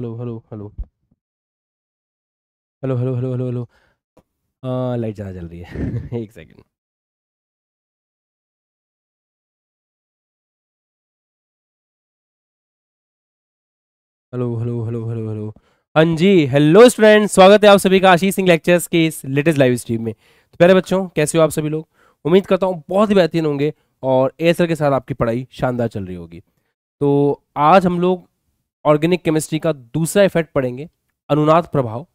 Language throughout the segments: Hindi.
hello hello hello hello hello hello hello hello हाँ लाइट ज़्यादा जल रही है एक second hello hello hello hello hello हाँ जी हेलो स्टूडेंट स्वागत है आप सभी का आशीष सिंह लेक्चर्स के इस लेटेस्ट लाइव स्ट्रीम में तो प्यारे बच्चों कैसे हो आप सभी लोग उम्मीद करता हूँ बहुत ही बेहतरीन होंगे और एसर के साथ आपकी पढ़ाई शानदार चल रही होगी तो आज हम लोग ऑर्गेनिक केमिस्ट्री का दूसरा इफेक्ट पढ़ेंगे अनुनाद प्रभाव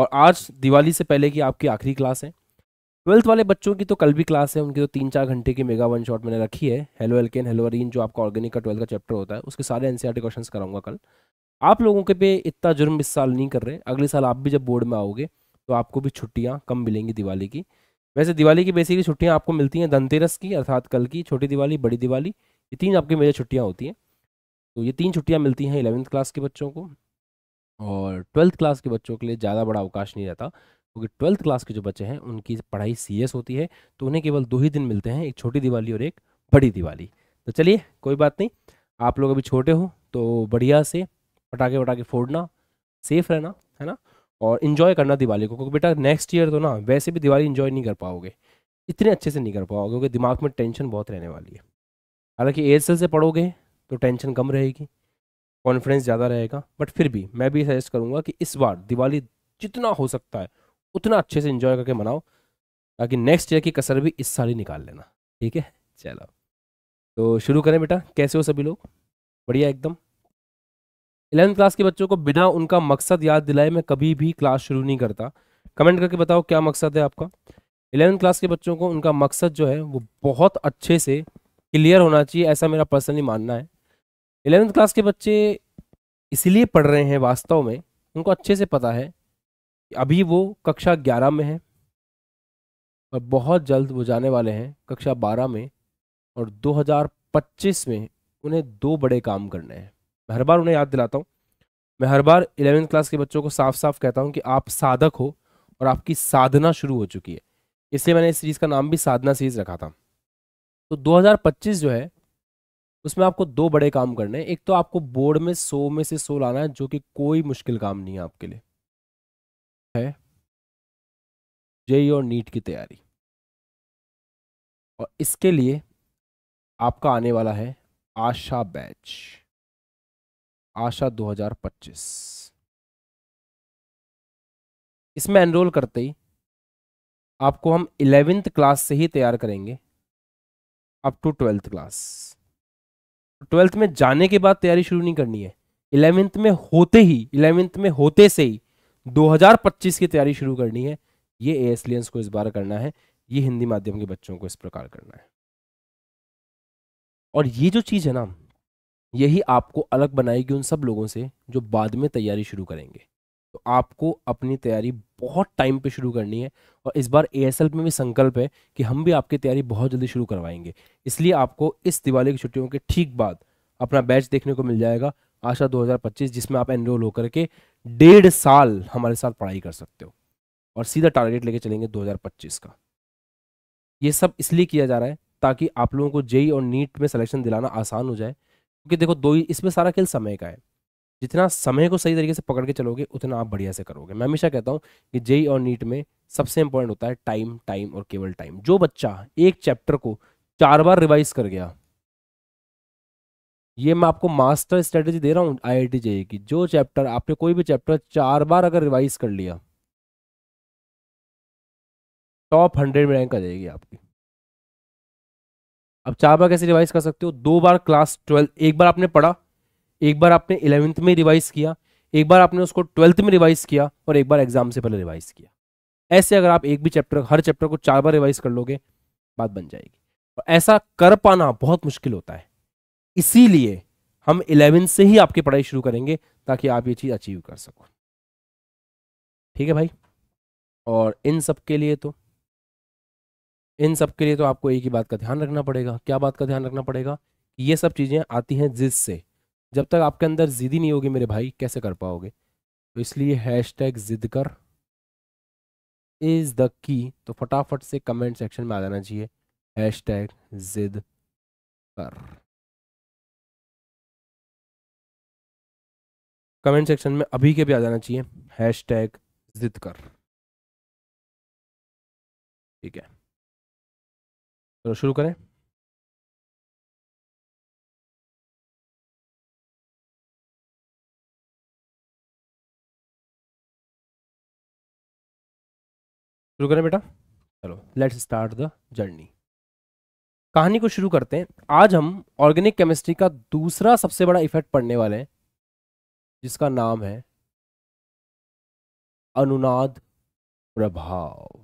और आज दिवाली से पहले की आपकी आखिरी क्लास है ट्वेल्थ वाले बच्चों की तो कल भी क्लास है उनकी तो तीन चार घंटे की मेगा वन शॉट मैंने रखी है हेलो एल्केन हेलो अरीन जो आपका ऑर्गेनिक का ट्वेल्थ का चैप्टर होता है उसके सारे एनसीआर क्वेश्चन कराऊंगा कल आप लोगों के पे इतना जुर्म इस साल नहीं कर रहे अगले साल आप भी जब बोर्ड में आओगे तो आपको भी छुट्टियाँ कम मिलेंगी दिवाली की वैसे दिवाली की बेसिकली छुट्टियाँ आपको मिलती हैं धनतेरस की अर्थात कल की छोटी दिवाली बड़ी दिवाली ये तीन आपकी मेजर छुट्टियाँ होती हैं तो ये तीन छुट्टियाँ मिलती हैं इलेवेंथ क्लास के बच्चों को और ट्वेल्थ क्लास के बच्चों के लिए ज़्यादा बड़ा अवकाश नहीं रहता क्योंकि तो ट्वेल्थ क्लास के जो बच्चे हैं उनकी पढ़ाई सीएस होती है तो उन्हें केवल दो ही दिन मिलते हैं एक छोटी दिवाली और एक बड़ी दिवाली तो चलिए कोई बात नहीं आप लोग अभी छोटे हो तो बढ़िया से पटाखे वटाखे फोड़ना सेफ रहना है ना और इन्जॉय करना दिवाली को क्योंकि बेटा नेक्स्ट ईयर तो ना वैसे भी दिवाली इन्जॉय नहीं कर पाओगे इतने अच्छे से नहीं कर पाओगे क्योंकि दिमाग में टेंशन बहुत रहने वाली है हालांकि एयरसेल से पढ़ोगे तो टेंशन कम रहेगी कॉन्फिडेंस ज़्यादा रहेगा बट फिर भी मैं भी सजेस्ट करूँगा कि इस बार दिवाली जितना हो सकता है उतना अच्छे से इन्जॉय करके मनाओ ताकि नेक्स्ट ईयर की कसर भी इस साल ही निकाल लेना ठीक है चलो तो शुरू करें बेटा कैसे हो सभी लोग बढ़िया एकदम इलेवंथ क्लास के बच्चों को बिना उनका मकसद याद दिलाए मैं कभी भी क्लास शुरू नहीं करता कमेंट करके बताओ क्या मकसद है आपका इलेवंथ क्लास के बच्चों को उनका मकसद जो है वो बहुत अच्छे से क्लियर होना चाहिए ऐसा मेरा पर्सनली मानना है इलेवेंथ क्लास के बच्चे इसलिए पढ़ रहे हैं वास्तव में उनको अच्छे से पता है कि अभी वो कक्षा ग्यारह में है और बहुत जल्द वो जाने वाले हैं कक्षा बारह में और 2025 में उन्हें दो बड़े काम करने हैं मैं हर बार उन्हें याद दिलाता हूँ मैं हर बार इलेवेंथ क्लास के बच्चों को साफ साफ कहता हूँ कि आप साधक हो और आपकी साधना शुरू हो चुकी है इसलिए मैंने इस सीरीज़ का नाम भी साधना सीरीज़ रखा था तो 2025 जो है उसमें आपको दो बड़े काम करने हैं एक तो आपको बोर्ड में सो में से सो लाना है जो कि कोई मुश्किल काम नहीं है आपके लिए है जेई और नीट की तैयारी और इसके लिए आपका आने वाला है आशा बैच आशा 2025 इसमें एनरोल करते ही आपको हम इलेवेंथ क्लास से ही तैयार करेंगे up to twelfth class twelfth में जाने के बाद तैयारी शुरू नहीं करनी है इलेवेंथ में होते ही इलेवेंथ में होते से ही 2025 की तैयारी शुरू करनी है ये ए एसलियंस को इस बार करना है ये हिंदी माध्यम के बच्चों को इस प्रकार करना है और ये जो चीज़ है ना यही आपको अलग बनाएगी उन सब लोगों से जो बाद में तैयारी शुरू करेंगे तो आपको अपनी तैयारी बहुत टाइम पे शुरू करनी है और इस बार ए में भी संकल्प है कि हम भी आपकी तैयारी बहुत जल्दी शुरू करवाएंगे इसलिए आपको इस दिवाली की छुट्टियों के ठीक बाद अपना बैच देखने को मिल जाएगा आशा 2025 जिसमें आप एनरोल होकर के डेढ़ साल हमारे साथ पढ़ाई कर सकते हो और सीधा टारगेट लेके चलेंगे 2025 का ये सब इसलिए किया जा रहा है ताकि आप लोगों को जेई और नीट में सिलेक्शन दिलाना आसान हो जाए क्योंकि देखो दो ही इसमें सारा खेल समय का है जितना समय को सही तरीके से पकड़ के चलोगे उतना आप बढ़िया से करोगे मैं हमेशा कहता हूँ कि जेई और नीट में सबसे इंपॉर्टेंट होता है टाइम टाइम और केवल टाइम जो बच्चा एक चैप्टर को चार बार रिवाइज कर गया ये मैं आपको मास्टर स्ट्रेटेजी दे रहा हूँ आई आई जेई की जो चैप्टर आपने कोई भी चैप्टर चार बार अगर रिवाइज कर लिया टॉप हंड्रेड में रैंक आ जाएगी आपकी अब चार बार कैसे रिवाइज कर सकते हो दो बार क्लास ट्वेल्थ एक बार आपने पढ़ा एक बार आपने इलेवेंथ में रिवाइज किया एक बार आपने उसको ट्वेल्थ में रिवाइज किया और एक बार एग्जाम से पहले रिवाइज किया ऐसे अगर आप एक भी चैप्टर हर चैप्टर को चार बार रिवाइज कर लोगे बात बन जाएगी और तो ऐसा कर पाना बहुत मुश्किल होता है इसीलिए हम इलेवेंथ से ही आपकी पढ़ाई शुरू करेंगे ताकि आप ये चीज़ अचीव कर सको ठीक है भाई और इन सब के लिए तो इन सब के लिए तो आपको एक ही बात का ध्यान रखना पड़ेगा क्या बात का ध्यान रखना पड़ेगा ये सब चीज़ें आती हैं जिस से जब तक आपके अंदर जिद ही नहीं होगी मेरे भाई कैसे कर पाओगे तो इसलिए हैश टैग जिद कर इज़ द की तो फटाफट से कमेंट सेक्शन में आ जाना चाहिए हैश टैग जिद कर कमेंट सेक्शन में अभी के भी आ जाना चाहिए हैश टैग जिद कर ठीक है चलो तो शुरू करें शुरू करें बेटा चलो लेट्स स्टार्ट द जर्नी कहानी को शुरू करते हैं आज हम ऑर्गेनिक केमिस्ट्री का दूसरा सबसे बड़ा इफेक्ट पढ़ने वाले हैं जिसका नाम है अनुनाद प्रभाव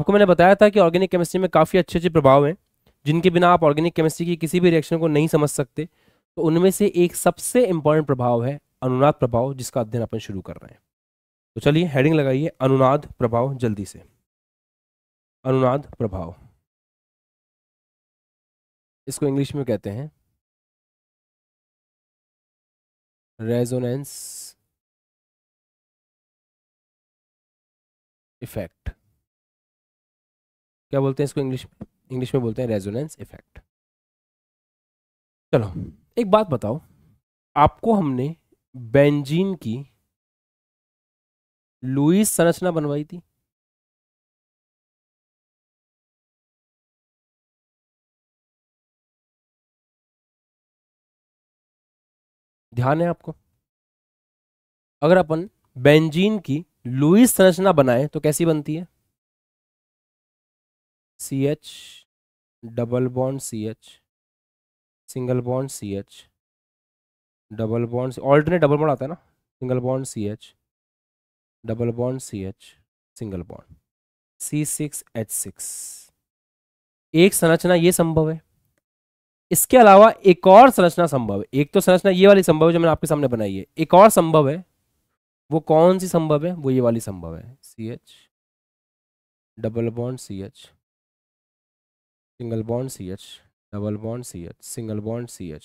आपको मैंने बताया था कि ऑर्गेनिक केमिस्ट्री में काफ़ी अच्छे अच्छे प्रभाव हैं जिनके बिना आप ऑर्गेनिक केमिस्ट्री की किसी भी रिएक्शन को नहीं समझ सकते तो उनमें से एक सबसे इंपॉर्टेंट प्रभाव है अनुनाद प्रभाव जिसका अध्ययन अपन शुरू कर रहे हैं तो चलिए हेडिंग लगाइए अनुनाद प्रभाव जल्दी से अनुनाद प्रभाव इसको इंग्लिश में कहते हैं रेजोनेंस इफेक्ट क्या बोलते हैं इसको इंग्लिश इंग्लिश में बोलते हैं रेजोनेंस इफेक्ट चलो एक बात बताओ आपको हमने बेंजीन की लुईस संरचना बनवाई थी ध्यान है आपको अगर अपन बेंजीन की लुईस संरचना बनाए तो कैसी बनती है C H double bond C H single bond C H double bond alternate double bond आता है ना single bond C H double bond C H single bond C six H six एक संरचना ये संभव है इसके अलावा एक और संरचना संभव है एक तो संरचना ये वाली संभव है जो मैंने आपके सामने बनाई है एक और संभव है वो कौन सी संभव है वो ये वाली संभव है C H double bond C H single bond C H double bond C H single bond C H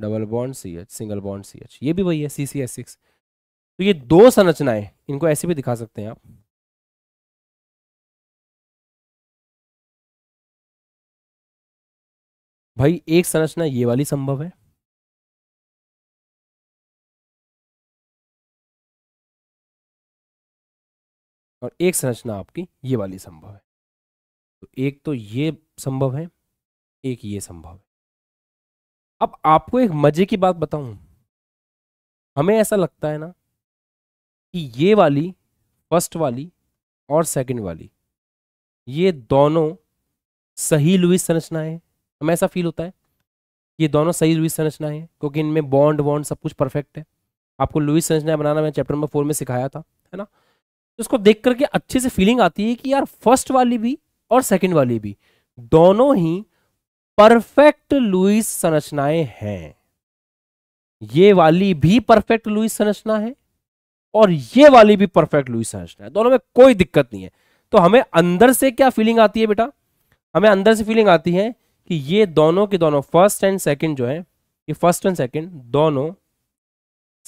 double bond C H single bond C H ये भी वही है सी सी एस सिक्स तो ये दो संरचनाएं इनको ऐसे भी दिखा सकते हैं आप भाई एक संरचना ये वाली संभव है और एक संरचना आपकी ये वाली संभव है तो एक तो ये संभव है एक ये संभव है अब आपको एक मजे की बात बताऊं हमें ऐसा लगता है ना कि ये वाली फर्स्ट वाली और सेकंड वाली ये दोनों सही लुइस संरचना है हमें ऐसा फील होता है ये दोनों सही लुइस संरचना है क्योंकि इनमें बॉन्ड वॉन्ड सब कुछ परफेक्ट है आपको लुइस संरचना बनाना मैंने चैप्टर नंबर फोर में सिखाया था है ना तो इसको देख करके अच्छे से फीलिंग आती है कि यार फर्स्ट वाली भी और सेकेंड वाली भी दोनों ही परफेक्ट लुइस संरचनाएं हैं ये वाली भी परफेक्ट लुइस संरचना है और ये वाली भी परफेक्ट लुइस संरचना है दोनों में कोई दिक्कत नहीं है तो हमें अंदर से क्या फीलिंग आती है बेटा हमें अंदर से फीलिंग आती है कि ये दोनों के दोनों फर्स्ट एंड सेकंड जो है ये फर्स्ट एंड सेकंड दोनों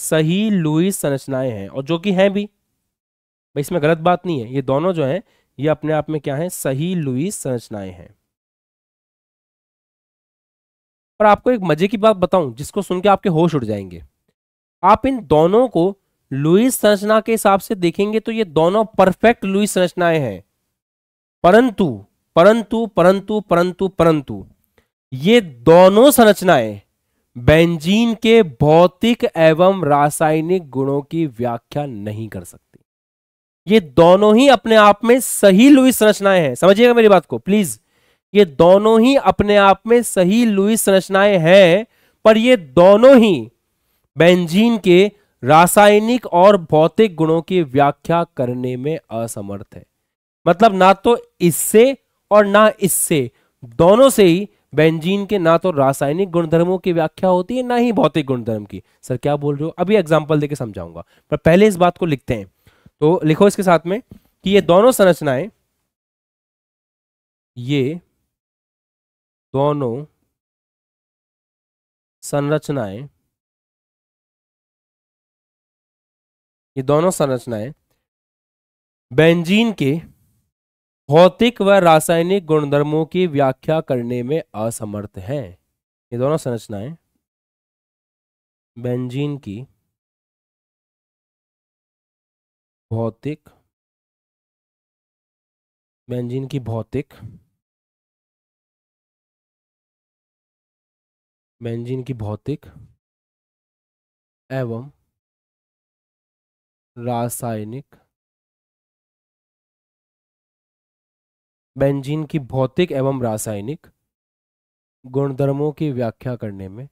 सही लुइस संरचनाएं हैं और जो कि हैं भी भाई इसमें गलत बात नहीं है ये दोनों जो हैं ये अपने आप में क्या है सही लुइस संरचनाएं हैं पर आपको एक मजे की बात बताऊं जिसको सुन के आपके होश उड़ जाएंगे आप इन दोनों को लुईस संरचना के हिसाब से देखेंगे तो ये दोनों परफेक्ट लुईस संरचनाएं हैं परंतु परंतु परंतु परंतु परंतु ये दोनों संरचनाएं बेंजीन के भौतिक एवं रासायनिक गुणों की व्याख्या नहीं कर सकती ये दोनों ही अपने आप में सही लुईस संरचनाएं हैं समझिएगा मेरी बात को प्लीज ये दोनों ही अपने आप में सही लुई संरचनाएं हैं पर ये दोनों ही बेंजीन के रासायनिक और भौतिक गुणों की व्याख्या करने में असमर्थ है मतलब ना तो इससे और ना इससे दोनों से ही बेंजीन के ना तो रासायनिक गुणधर्मों की व्याख्या होती है ना ही भौतिक गुणधर्म की सर क्या बोल रहे हो अभी एग्जाम्पल देकर समझाऊंगा पर पहले इस बात को लिखते हैं तो लिखो इसके साथ में कि ये दोनों संरचनाएं ये दोनों संरचनाएं ये दोनों संरचनाएं बेंजीन के भौतिक व रासायनिक गुणधर्मों की व्याख्या करने में असमर्थ हैं ये दोनों संरचनाएं बेंजीन की भौतिक बेंजीन की भौतिक बेंजीन की भौतिक एवं रासायनिक बेंजीन की भौतिक एवं रासायनिक गुणधर्मों की व्याख्या करने में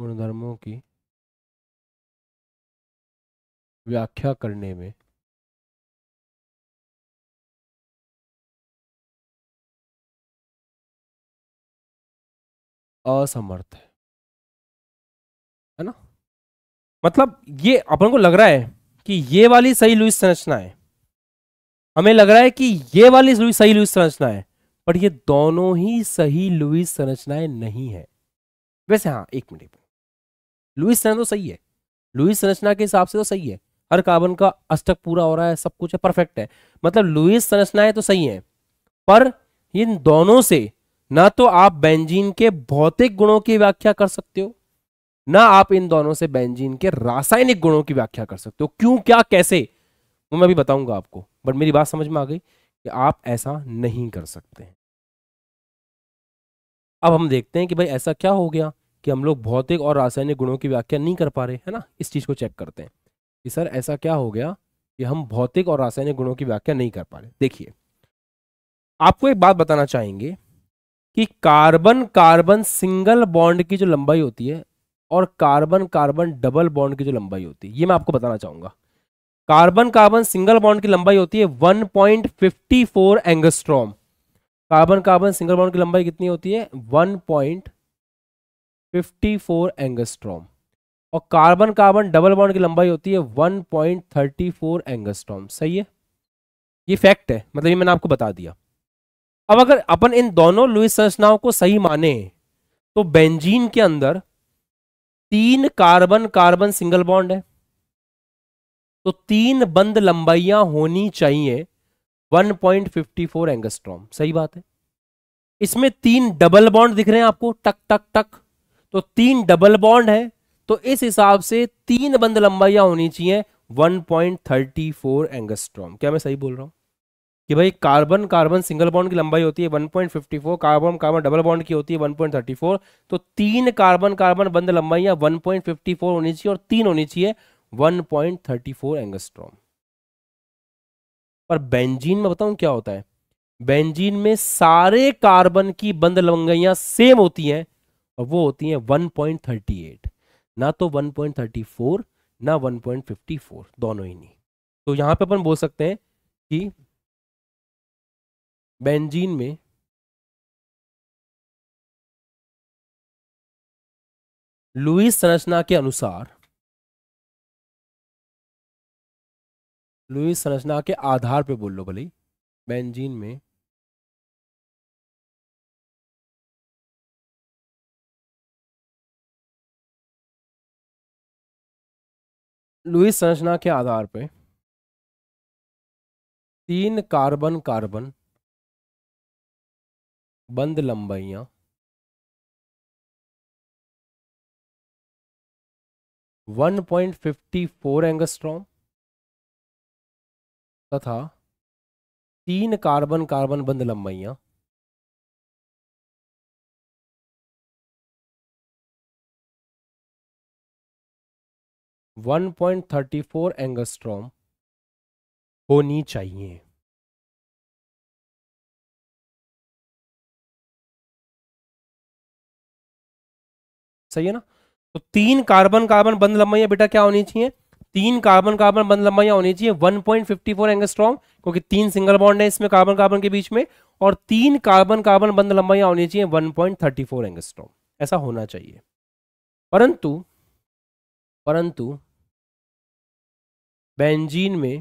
गुणधर्मों की व्याख्या करने में असमर्थ है है ना मतलब ये अपन को लग रहा है कि ये वाली सही लुईस संरचना है हमें लग रहा है कि ये वाली सही लुईस संरचना है पर ये दोनों ही सही लुईस संरचनाएं नहीं है वैसे हाँ एक मिनट लुईस संरचना तो सही है लुईस संरचना के हिसाब से तो सही है हर कार्बन का अष्टक पूरा हो रहा है सब कुछ है परफेक्ट है मतलब लुईस संरचनाएं तो सही है पर इन दोनों से ना तो आप बेंजीन के भौतिक गुणों की व्याख्या कर सकते हो ना आप इन दोनों से बेंजीन के रासायनिक गुणों की व्याख्या कर सकते हो क्यों क्या कैसे वो मैं भी बताऊंगा आपको बट मेरी बात समझ में आ गई कि आप ऐसा नहीं कर सकते अब हम देखते हैं कि भाई ऐसा क्या हो गया कि हम लोग भौतिक और रासायनिक गुणों की व्याख्या नहीं कर पा रहे है ना इस चीज को चेक करते हैं कि सर ऐसा क्या हो गया कि हम भौतिक और रासायनिक गुणों की व्याख्या नहीं कर पा रहे देखिए आपको एक बात बताना चाहेंगे कि कार्बन कार्बन सिंगल बॉन्ड की जो लंबाई होती है और कार्बन कार्बन डबल बॉन्ड की जो लंबाई होती है ये मैं आपको बताना चाहूंगा कार्बन कार्बन सिंगल बॉन्ड की लंबाई होती है 1.54 angstrom carbon carbon single bond की लंबाई कितनी होती है 1.54 एंगस्ट्रॉम और कार्बन कार्बन डबल बॉन्ड की लंबाई होती है 1.34 एंगस्ट्रॉम सही है ये फैक्ट है मतलब ये मैंने आपको बता दिया अब अगर अपन इन दोनों लुइस संरचनाओं को सही माने तो बेंजीन के अंदर तीन कार्बन कार्बन सिंगल बॉन्ड है तो तीन बंद लंबाइयां होनी चाहिए 1.54 एंगस्ट्रॉम सही बात है इसमें तीन डबल बॉन्ड दिख रहे हैं आपको टक टक टक तो तीन डबल बॉन्ड है तो इस हिसाब से तीन बंद लंबाइयां होनी चाहिए 1.34 एंगस्ट्रॉम क्या मैं सही बोल रहा हूं कि भाई कार्बन कार्बन सिंगल बॉन्ड की लंबाई होती है 1.54 कार्बन कार्बन डबल बॉन्ड की होती है 1.34 तो तीन कार्बन कार्बन बंद लंबाई या 1.54 होनी चाहिए और तीन होनी चाहिए 1.34 एंगस्ट्रॉम पर बेंजीन में बताऊं क्या होता है बेंजीन में सारे कार्बन की बंद लंबाइया सेम होती हैं और वो होती है वन ना तो वन ना वन दोनों ही नहीं तो यहां पर अपन बोल सकते हैं कि बेंजीन में लुईस संरचना के अनुसार लुईस संरचना के आधार पे बोल लो भले बेंजीन में लुईस संरचना के आधार पे तीन कार्बन कार्बन बंद लंबाइयाँ one point fifty four angstrom तथा तीन कार्बन कार्बन बंद लंबाइयाँ one point thirty four angstrom होनी चाहिए सही है ना तो तीन कार्बन कार्बन बंद लंबाइया बेटा क्या होनी चाहिए तीन कार्बन कार्बन बंद लंबाइया होनी चाहिए वन पॉइंट फिफ्टी फोर क्योंकि तीन सिंगल बॉन्ड है इसमें कार्बन कार्बन के बीच में और तीन कार्बन कार्बन बंद लंबाइया होनी चाहिए वन पॉइंट थर्टी फोर ऐसा होना चाहिए परंतु परंतु बेंजीन में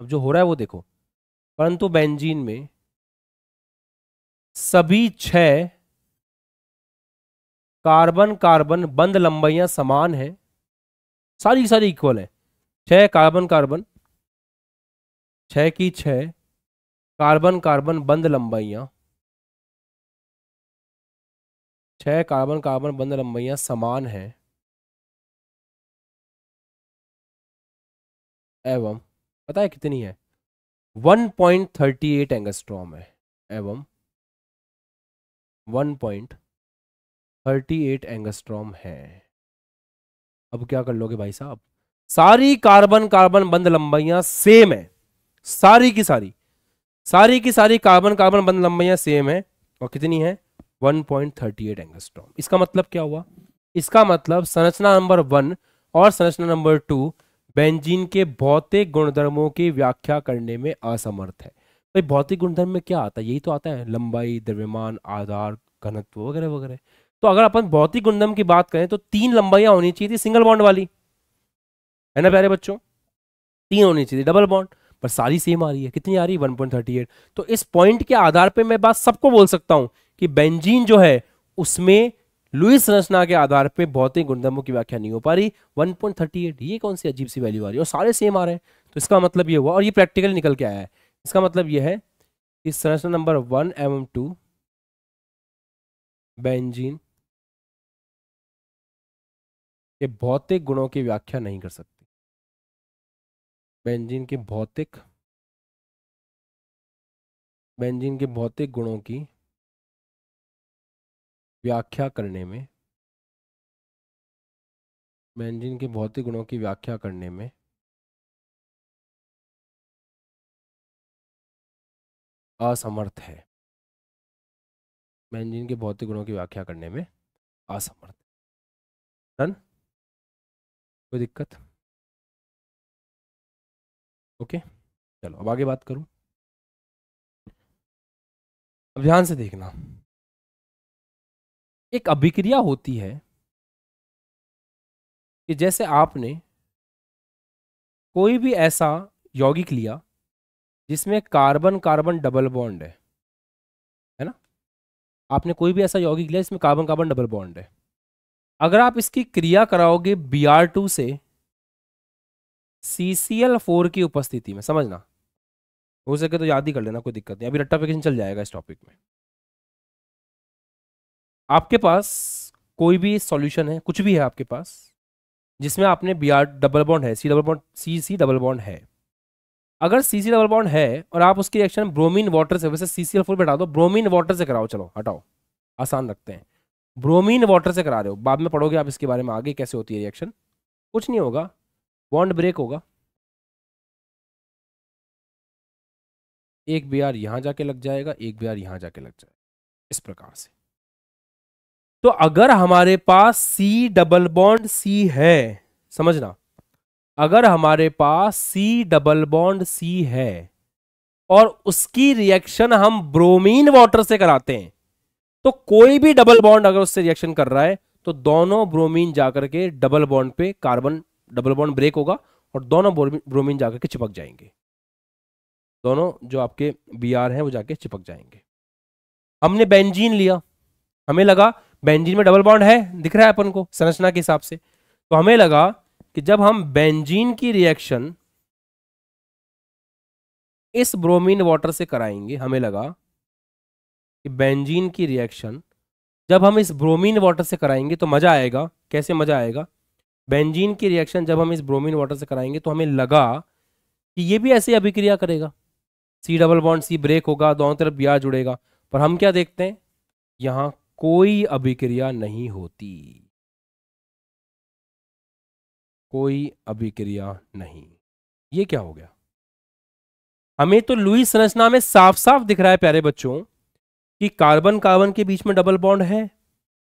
अब जो हो रहा है वो देखो परंतु बेंजीन में सभी छह कार्बन कार्बन बंद लंबाइयां समान हैं सारी सारी इक्वल है छह कार्बन कार्बन छह की छ कार्बन कार्बन बंद लंबाइयां छह कार्बन कार्बन बंद लंबाइयां समान हैं एवं पता है कितनी है 1.38 पॉइंट एंगस्ट्रॉम है एवं 1.38 थर्टी एट एंगस्ट्रॉम है अब क्या कर लोगे भाई साहब सारी कार्बन कार्बन बंद लंबाइयां सेम है सारी की सारी सारी की सारी कार्बन कार्बन बंद लंबाइयां सेम है और कितनी है 1.38 एंगस्ट्रॉम इसका मतलब क्या हुआ इसका मतलब संरचना नंबर वन और संरचना नंबर टू बेंजीन के भौतिक गुणधर्मों की व्याख्या करने में असमर्थ है भाई भौतिक गुणधर्म में क्या आता है यही तो आता है लंबाई द्रव्यमान आधार घनत्व वगैरह वगैरह तो अगर अपन भौतिक गुणधर्म की बात करें तो तीन लंबाइयां होनी चाहिए थी सिंगल बॉन्ड वाली है ना प्यारे बच्चों तीन होनी चाहिए डबल बॉन्ड पर सारी सेम आ रही है कितनी आ रही है 1.38 तो इस पॉइंट के आधार पे मैं बात सबको बोल सकता हूं कि बेंजीन जो है उसमें लुइस रचना के आधार पर भौतिक गुणधर्मों की व्याख्या नहीं हो पा रही एट ये कौन सी अजीब सी वैल्यू आ रही है और सारे सेम आ रहे हैं तो इसका मतलब ये हुआ और ये प्रैक्टिकली निकल के आया है इसका मतलब यह है कि संरचना नंबर वन एवं टू बेंजीन के भौतिक गुणों की व्याख्या नहीं कर सकती बेंजीन के भौतिक बेंजीन के भौतिक गुणों की व्याख्या करने में बेंजीन के भौतिक गुणों की व्याख्या करने में असमर्थ है बेंजीन के भौतिक गुणों की व्याख्या करने में असमर्थ है डन कोई दिक्कत ओके चलो अब आगे बात करूं अब ध्यान से देखना एक अभिक्रिया होती है कि जैसे आपने कोई भी ऐसा यौगिक लिया जिसमें कार्बन कार्बन डबल बॉन्ड है है ना आपने कोई भी ऐसा यौगिक लिया जिसमें कार्बन कार्बन डबल बॉन्ड है अगर आप इसकी क्रिया कराओगे बी आर टू से सी सी एल फोर की उपस्थिति में समझना हो सके तो याद ही कर लेना कोई दिक्कत नहीं अभी रट्टाफिकेशन चल जाएगा इस टॉपिक में आपके पास कोई भी सॉल्यूशन है कुछ भी है आपके पास जिसमें आपने बी आर डबल बॉन्ड है C double bond C C double bond है अगर सी सी डबल बॉन्ड है और आप उसकी रिएक्शन ब्रोमीन वाटर से वैसे सी सी एल फोर बैठा दो ब्रोमीन वाटर से कराओ चलो हटाओ आसान रखते हैं ब्रोमीन वाटर से करा रहे हो बाद में पढ़ोगे आप इसके बारे में आगे कैसे होती है रिएक्शन कुछ नहीं होगा बॉन्ड ब्रेक होगा एक बी आर यहां जाके लग जाएगा एक बी आर यहां जाके लग जाएगा इस प्रकार से तो अगर हमारे पास सी डबल बॉन्ड सी है समझना अगर हमारे पास सी डबल बॉन्ड सी है और उसकी रिएक्शन हम ब्रोमीन वाटर से कराते हैं तो कोई भी डबल बॉन्ड अगर उससे रिएक्शन कर रहा है तो दोनों ब्रोमीन जाकर के डबल बॉन्ड पे कार्बन डबल बॉन्ड ब्रेक होगा और दोनों ब्रोमीन जाकर के चिपक जाएंगे दोनों जो आपके बी आर है वो जाके चिपक जाएंगे हमने बेंजीन लिया हमें लगा बेंजीन में डबल बॉन्ड है दिख रहा है अपन को संरचना के हिसाब से तो हमें लगा कि जब हम बेंजीन की रिएक्शन इस ब्रोमीन वाटर से कराएंगे हमें लगा कि बेंजीन की रिएक्शन जब हम इस ब्रोमीन वाटर से कराएंगे तो मज़ा आएगा कैसे मज़ा आएगा बेंजीन की रिएक्शन जब हम इस ब्रोमीन वाटर से कराएंगे तो हमें लगा कि ये भी ऐसे अभिक्रिया करेगा C double bond C break होगा दोनों तरफ ब्याज जुड़ेगा पर हम क्या देखते हैं यहाँ कोई अभिक्रिया नहीं होती कोई अभिक्रिया नहीं ये क्या हो गया हमें तो लुई संरचना में साफ साफ दिख रहा है प्यारे बच्चों कि कार्बन कार्बन के बीच में डबल बॉन्ड है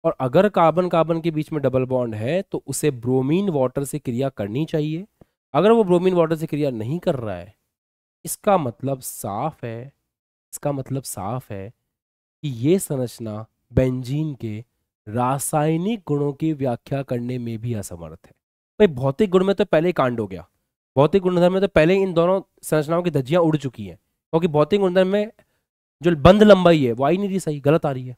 और अगर कार्बन कार्बन के बीच में डबल बॉन्ड है तो उसे ब्रोमीन वाटर से क्रिया करनी चाहिए अगर वो ब्रोमीन वाटर से क्रिया नहीं कर रहा है इसका मतलब साफ है इसका मतलब साफ है कि ये संरचना बेंजीन के रासायनिक गुणों की व्याख्या करने में भी असमर्थ है भाई भौतिक गुण में तो पहले कांड हो गया भौतिक गुणधर्म में तो पहले इन दोनों संरचनाओं की धज्जियां उड़ चुकी हैं क्योंकि भौतिक गुणधर्म में जो बंद लंबाई है वो आई नहीं रही सही गलत आ रही है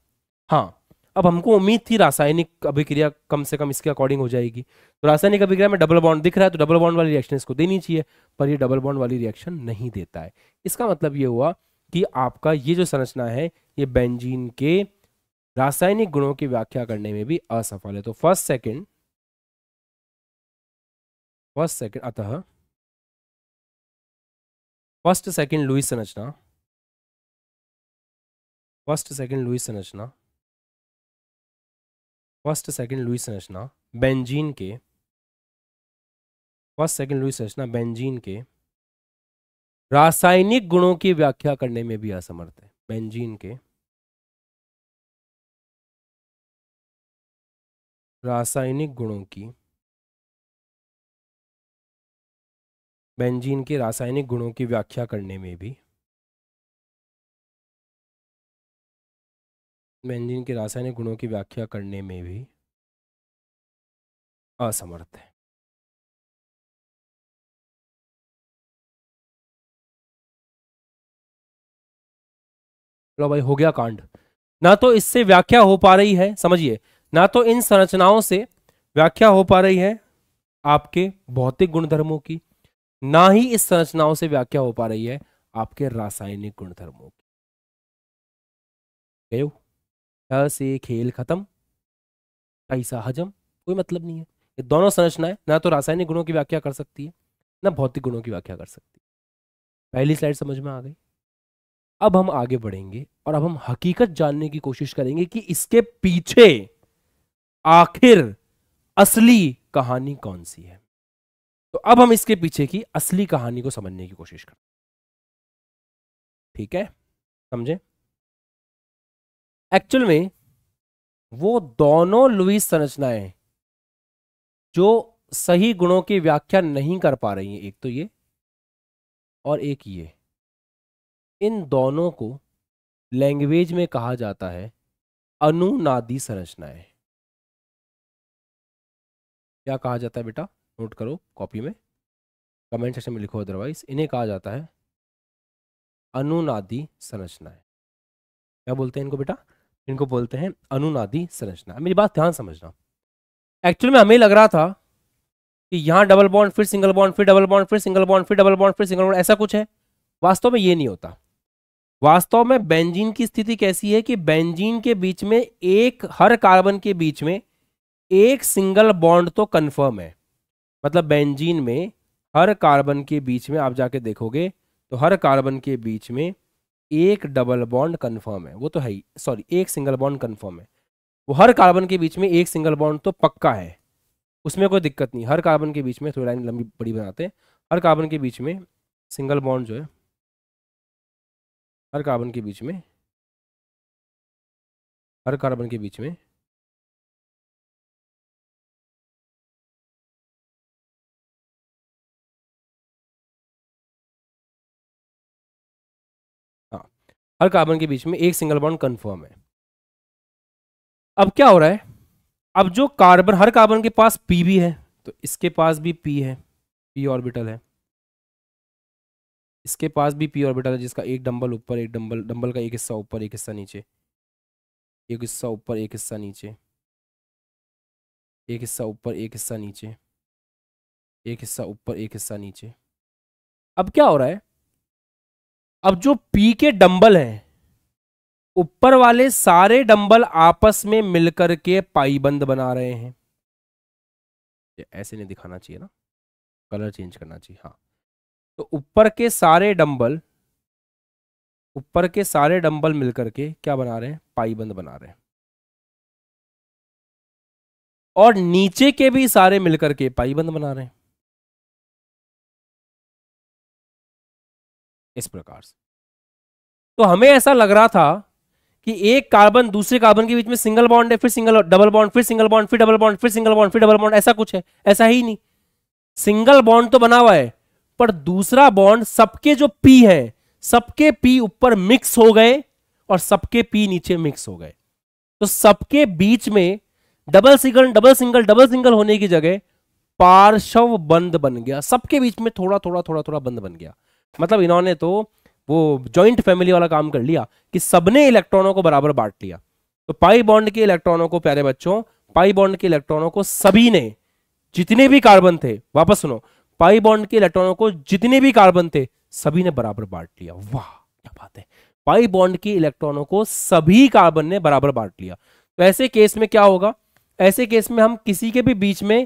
हाँ अब हमको उम्मीद थी रासायनिक अभिक्रिया कम से कम इसके अकॉर्डिंग हो जाएगी तो रासायनिक अभिक्रिया में डबल बॉन्ड दिख रहा है तो डबल बॉन्ड वाली रिएक्शन इसको देनी चाहिए पर ये डबल बॉन्ड वाली रिएक्शन नहीं देता है इसका मतलब ये हुआ कि आपका ये जो संरचना है ये बेंजीन के रासायनिक गुणों की व्याख्या करने में भी असफल है तो फर्स्ट सेकेंड फर्स्ट सेकेंड अतः फर्स्ट सेकेंड लुइस संरचना फर्स्ट सेकंड लुई संरचना फर्स्ट सेकंड लुई संरचना बेंजीन के फर्स्ट सेकंड लुइस संरचना बेंजीन के रासायनिक गुणों की व्याख्या करने में भी असमर्थ है बेंजीन के रासायनिक गुणों की बेंजीन के रासायनिक गुणों की व्याख्या करने में भी बेंजीन के रासायनिक गुणों की व्याख्या करने में भी असमर्थ है लो भाई हो गया कांड ना तो इससे व्याख्या हो पा रही है समझिए ना तो इन संरचनाओं से व्याख्या हो पा रही है आपके भौतिक गुणधर्मों की ना ही इस संरचनाओं से व्याख्या हो पा रही है आपके रासायनिक गुणधर्मों की से खेल खत्म कैसा हजम कोई मतलब नहीं है ये दोनों संरचनाएं ना तो रासायनिक गुणों की व्याख्या कर सकती है ना भौतिक गुणों की व्याख्या कर सकती है पहली स्लाइड समझ में आ गई अब हम आगे बढ़ेंगे और अब हम हकीकत जानने की कोशिश करेंगे कि इसके पीछे आखिर असली कहानी कौन सी है तो अब हम इसके पीछे की असली कहानी को समझने की कोशिश करें ठीक है समझे एक्चुअल में वो दोनों लुईस संरचनाएं जो सही गुणों की व्याख्या नहीं कर पा रही हैं एक तो ये और एक ये इन दोनों को लैंग्वेज में कहा जाता है अनुनादी संरचनाएं क्या कहा जाता है बेटा नोट करो कॉपी में कमेंट सेक्शन में लिखो अदरवाइज इन्हें कहा जाता है अनुनादी संरचनाएं क्या बोलते हैं इनको बेटा इनको बोलते हैं अनुनादी संरचना मेरी बात ध्यान समझना एक्चुअल में हमें लग रहा था कि यहाँ डबल बॉन्ड फिर सिंगल बॉन्ड फिर डबल बॉन्ड फिर सिंगल बॉन्ड फिर डबल बॉन्ड फिर सिंगल बॉन्ड ऐसा कुछ है वास्तव में ये नहीं होता वास्तव में बेंजीन की स्थिति कैसी है कि बेंजीन के बीच में एक हर कार्बन के बीच में एक सिंगल बॉन्ड तो कन्फर्म है मतलब बेंजीन में हर कार्बन के बीच में आप जाके देखोगे तो हर कार्बन के बीच में एक डबल बॉन्ड कन्फर्म है वो तो है ही सॉरी एक सिंगल बॉन्ड कन्फर्म है वो हर कार्बन के बीच में एक सिंगल बॉन्ड तो पक्का है उसमें कोई दिक्कत नहीं हर कार्बन के बीच में थोड़ी लाइन लंबी बड़ी बनाते हैं हर कार्बन के बीच में सिंगल बॉन्ड जो है हर कार्बन के बीच में हर कार्बन के बीच में हर कार्बन के बीच में एक सिंगल बॉन्ड कन्फर्म है अब क्या हो रहा है अब जो कार्बन हर कार्बन के पास पी भी है तो इसके पास भी पी है पी ऑर्बिटल है इसके पास भी पी ऑर्बिटल है जिसका एक डंबल ऊपर एक डंबल डंबल का एक हिस्सा ऊपर एक हिस्सा नीचे एक हिस्सा ऊपर एक हिस्सा नीचे एक हिस्सा ऊपर एक हिस्सा नीचे एक हिस्सा ऊपर एक हिस्सा नीचे अब क्या हो रहा है अब जो पी के डंबल हैं ऊपर वाले सारे डंबल आपस में मिलकर के पाईबंद बना रहे हैं ऐसे नहीं दिखाना चाहिए ना कलर चेंज करना चाहिए हाँ तो ऊपर के सारे डंबल ऊपर के सारे डंबल मिलकर के क्या बना रहे हैं पाईबंद बना रहे हैं और नीचे के भी सारे मिलकर के पाईबंद बना रहे हैं इस प्रकार से तो हमें ऐसा लग रहा था कि एक कार्बन दूसरे कार्बन के बीच में सिंगल बॉन्ड है फिर सिंगल डबल बॉन्ड फिर सिंगल बॉन्ड फिर डबल बॉन्ड फिर सिंगल बॉन्ड फिर डबल बॉन्ड ऐसा कुछ है ऐसा ही नहीं सिंगल बॉन्ड तो बना हुआ है पर दूसरा बॉन्ड सबके जो पी है सबके पी ऊपर मिक्स हो गए और सबके पी नीचे मिक्स हो गए तो सबके बीच में double single double single double single होने की जगह पार्श्व बंद बन गया सबके बीच में थोड़ा थोड़ा थोड़ा थोड़ा बंद बन गया मतलब इन्होंने तो वो जॉइंट फैमिली वाला काम कर लिया कि सबने इलेक्ट्रॉनों को बराबर बांट लिया तो पाई बॉन्ड के इलेक्ट्रॉनों को प्यारे बच्चों पाई बॉन्ड के इलेक्ट्रॉनों को सभी ने जितने भी कार्बन थे वापस सुनो पाई बॉन्ड के इलेक्ट्रॉनों को जितने भी कार्बन थे सभी ने बराबर बांट लिया वाह क्या बात है पाई बॉन्ड के इलेक्ट्रॉनों को सभी कार्बन ने बराबर बांट लिया तो ऐसे केस में क्या होगा ऐसे केस में हम किसी के भी बीच में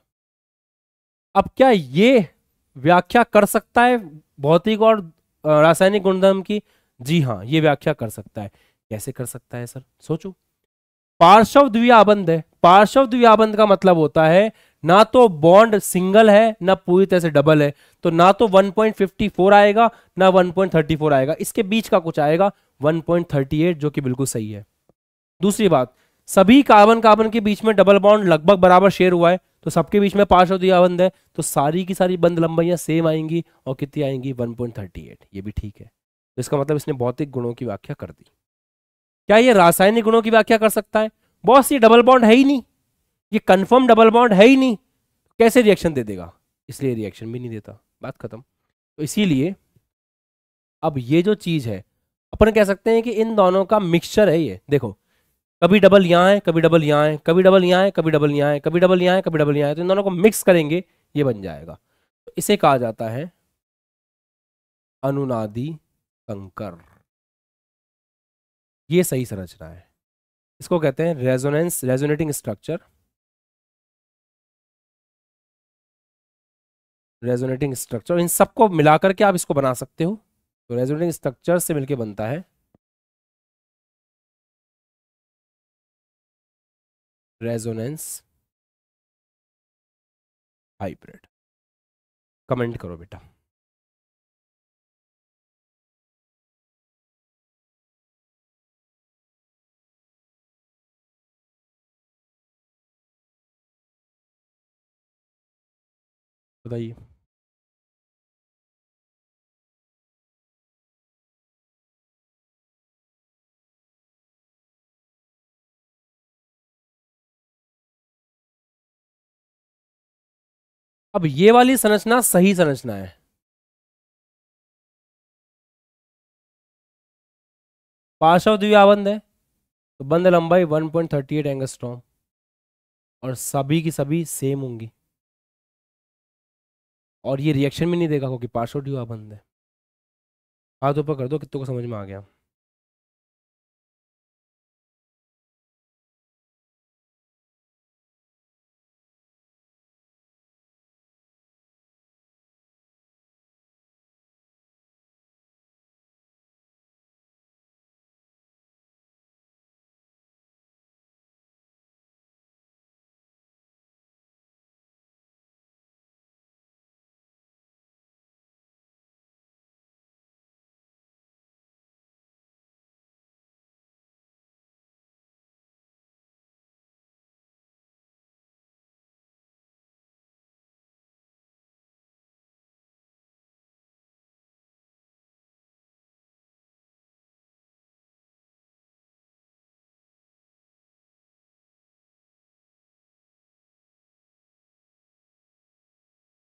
अब क्या ये व्याख्या कर सकता है भौतिक और रासायनिक गुणधर्म की जी हाँ ये व्याख्या कर सकता है कैसे कर सकता है सर सोचो पार्श्व द्वियाबंध है पार्श्व द्वियाबंध का मतलब होता है ना तो बॉन्ड सिंगल है ना पूरी तरह से डबल है तो ना तो 1.54 आएगा ना 1.34 आएगा इसके बीच का कुछ आएगा 1.38 जो कि बिल्कुल सही है दूसरी बात सभी कार्बन कार्बन के बीच में डबल बॉन्ड लगभग बराबर शेयर हुआ है तो सबके बीच में पार्श्व दिया बंद है तो सारी की सारी बंद लंबाइयाँ सेम आएंगी और कितनी आएंगी 1.38 ये भी ठीक है तो इसका मतलब इसने भौतिक गुणों की व्याख्या कर दी क्या ये रासायनिक गुणों की व्याख्या कर सकता है बहुत सी डबल बॉन्ड है ही नहीं ये कन्फर्म डबल बॉन्ड है ही नहीं कैसे रिएक्शन दे देगा इसलिए रिएक्शन भी नहीं देता बात खत्म तो इसीलिए अब ये जो चीज है अपन कह सकते हैं कि इन दोनों का मिक्सचर है ये देखो कभी डबल यहाँ है कभी डबल यहाँ है कभी डबल यहाँ है कभी डबल यहाँ है कभी डबल यहाँ है कभी डबल यहाँ है तो इन दोनों को मिक्स करेंगे ये बन जाएगा तो इसे कहा जाता है अनुनादी कंकर ये सही संरचना है इसको कहते हैं resonance resonating structure resonating structure इन सबको मिलाकर के आप इसको बना सकते हो तो रेजोनेटिंग स्ट्रक्चर से मिलके बनता है रेजोनेंस हाइब्रिड कमेंट करो बेटा बताइए अब ये वाली संरचना सही संरचना है पार्श्व द्वियाबंध है तो बंद लंबाई 1.38 पॉइंट थर्टी एट एंगस्ट्रॉम और सभी की सभी सेम होंगी और ये रिएक्शन भी नहीं देगा क्योंकि पार्श्व द्वियाबंध है हाथ ऊपर कर दो कितने को समझ में आ गया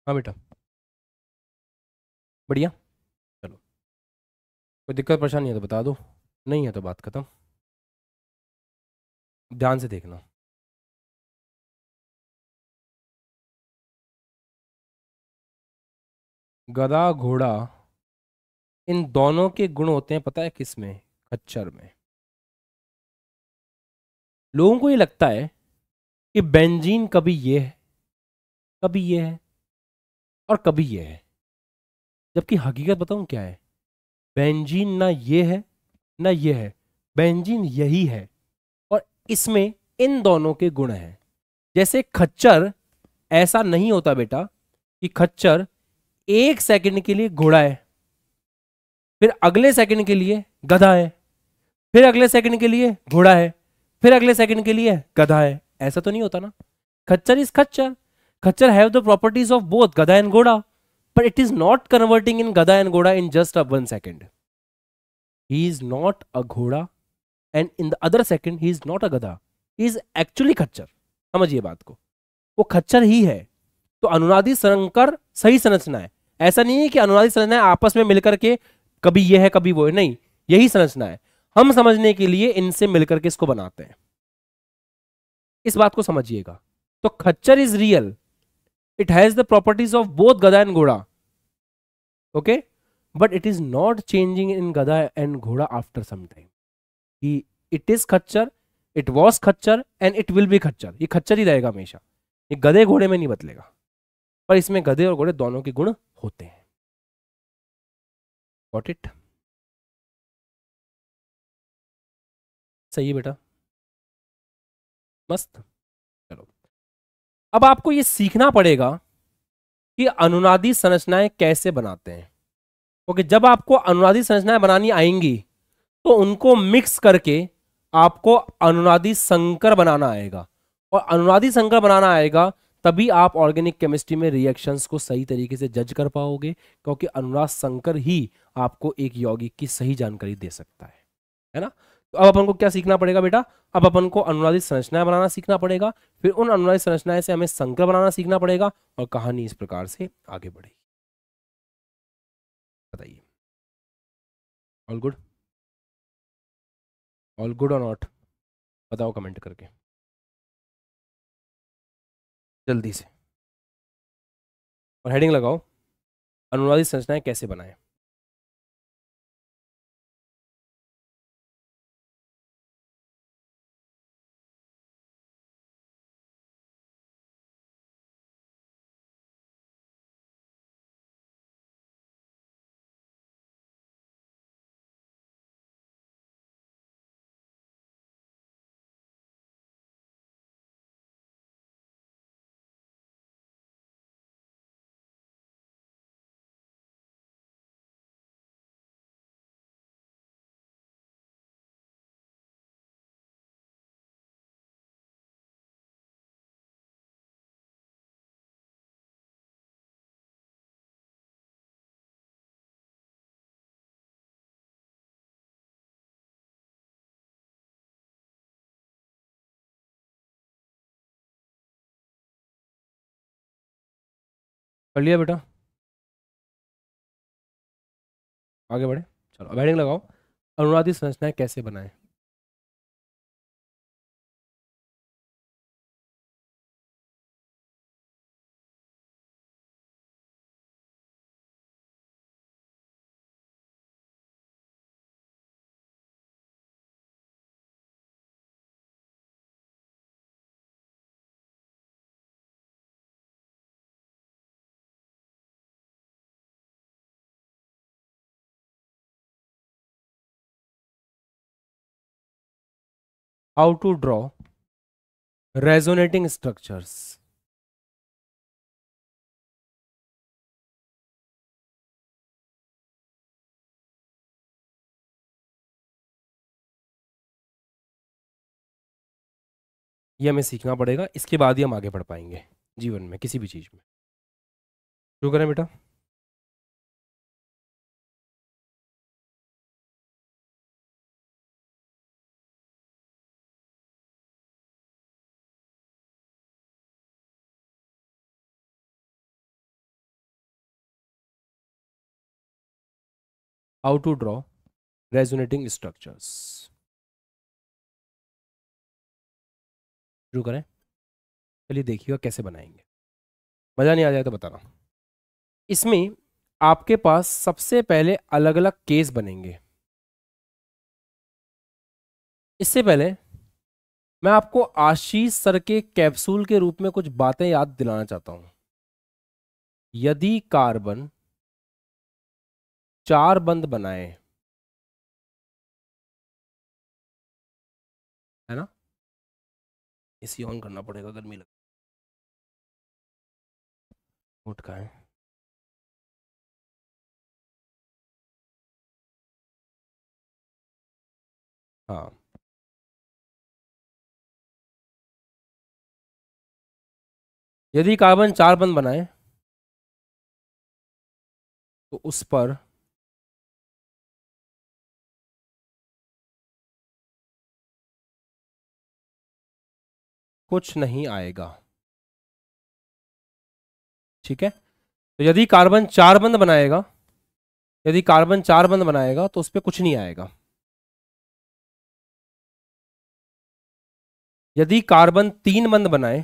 हाँ बेटा बढ़िया चलो कोई दिक्कत परेशानी है तो बता दो नहीं है तो बात ख़त्म ध्यान से देखना गदा घोड़ा इन दोनों के गुण होते हैं पता है किस में खच्चर में लोगों को ये लगता है कि बेंजीन कभी ये है कभी ये है और कभी ये है जबकि हकीकत बताऊं क्या है बेंजीन ना ये है ना ये है बेंजीन यही है और इसमें इन दोनों के गुण हैं जैसे खच्चर ऐसा नहीं होता बेटा कि खच्चर एक सेकंड के लिए घोड़ा है फिर अगले सेकंड के लिए गधा है फिर अगले सेकंड के लिए घोड़ा है फिर अगले सेकंड के लिए गधा है ऐसा तो नहीं होता ना खच्चर इज खच्चर खच्चर have the properties of both गदा एंड घोड़ा but it is not converting in गदा एंड घोड़ा in just a one second he is not a घोड़ा and in the other second he is not a गदा इज एक्चुअली खच्चर समझिए बात को वो खच्चर ही है तो अनुनादी संकर सही संरचना है ऐसा नहीं है कि अनुनादी संरचना आपस में मिलकर के कभी ये है कभी वो है नहीं यही संरचना है हम समझने के लिए इनसे मिलकर के इसको बनाते हैं इस बात को समझिएगा तो खच्चर is real it has the properties of both गधा एंड घोड़ा okay but it is not changing in गधा एंड घोड़ा after some time it is खच्चर इट वॉज खच्चर एंड इट विल बी खच्चर ये खच्चर ही रहेगा हमेशा ये गधे घोड़े में नहीं बदलेगा पर इसमें गधे और घोड़े दोनों के गुण होते हैं वॉट इट सही बेटा मस्त अब आपको ये सीखना पड़ेगा कि अनुनादी संरचनाएं कैसे बनाते हैं ओके जब आपको अनुनादी संरचनाएं बनानी आएंगी तो उनको मिक्स करके आपको अनुनादी संकर बनाना आएगा और अनुनादी संकर बनाना आएगा तभी आप ऑर्गेनिक केमिस्ट्री में रिएक्शंस को सही तरीके से जज कर पाओगे क्योंकि अनुनाद संकर ही आपको एक यौगिक की सही जानकारी दे सकता है है ना अब अपन को क्या सीखना पड़ेगा बेटा अब अपन को अनुवादित संरचनाएं बनाना सीखना पड़ेगा फिर उन अनुवादित संरचनाएं से हमें संकर बनाना सीखना पड़ेगा और कहानी इस प्रकार से आगे बढ़ेगी बताइए all good all good or not बताओ कमेंट करके जल्दी से और हेडिंग लगाओ अनुवादित संरचनाएं कैसे बनाएं कर लिया बेटा आगे बढ़े चलो अब हेडिंग लगाओ अनुवादी संरचनाएं कैसे बनाएं how to draw resonating structures ये हमें सीखना पड़ेगा इसके बाद ही हम आगे बढ़ पाएंगे जीवन में किसी भी चीज़ में शुक्र करें बेटा how to draw resonating structures शुरू करें चलिए देखिएगा कैसे बनाएंगे मज़ा नहीं आ जाए तो हूं इसमें आपके पास सबसे पहले अलग अलग केस बनेंगे इससे पहले मैं आपको आशीष सर के कैप्सूल के रूप में कुछ बातें याद दिलाना चाहता हूं यदि कार्बन चार बंद बनाए है ना इसी ऑन करना पड़ेगा गर्मी लग उठ का है हाँ यदि कार्बन चार बंद बनाए तो उस पर कुछ नहीं आएगा ठीक है तो यदि कार्बन चार बंद बनाएगा यदि कार्बन चार बंद बनाएगा तो उस पर कुछ नहीं आएगा यदि कार्बन तीन बंद बनाए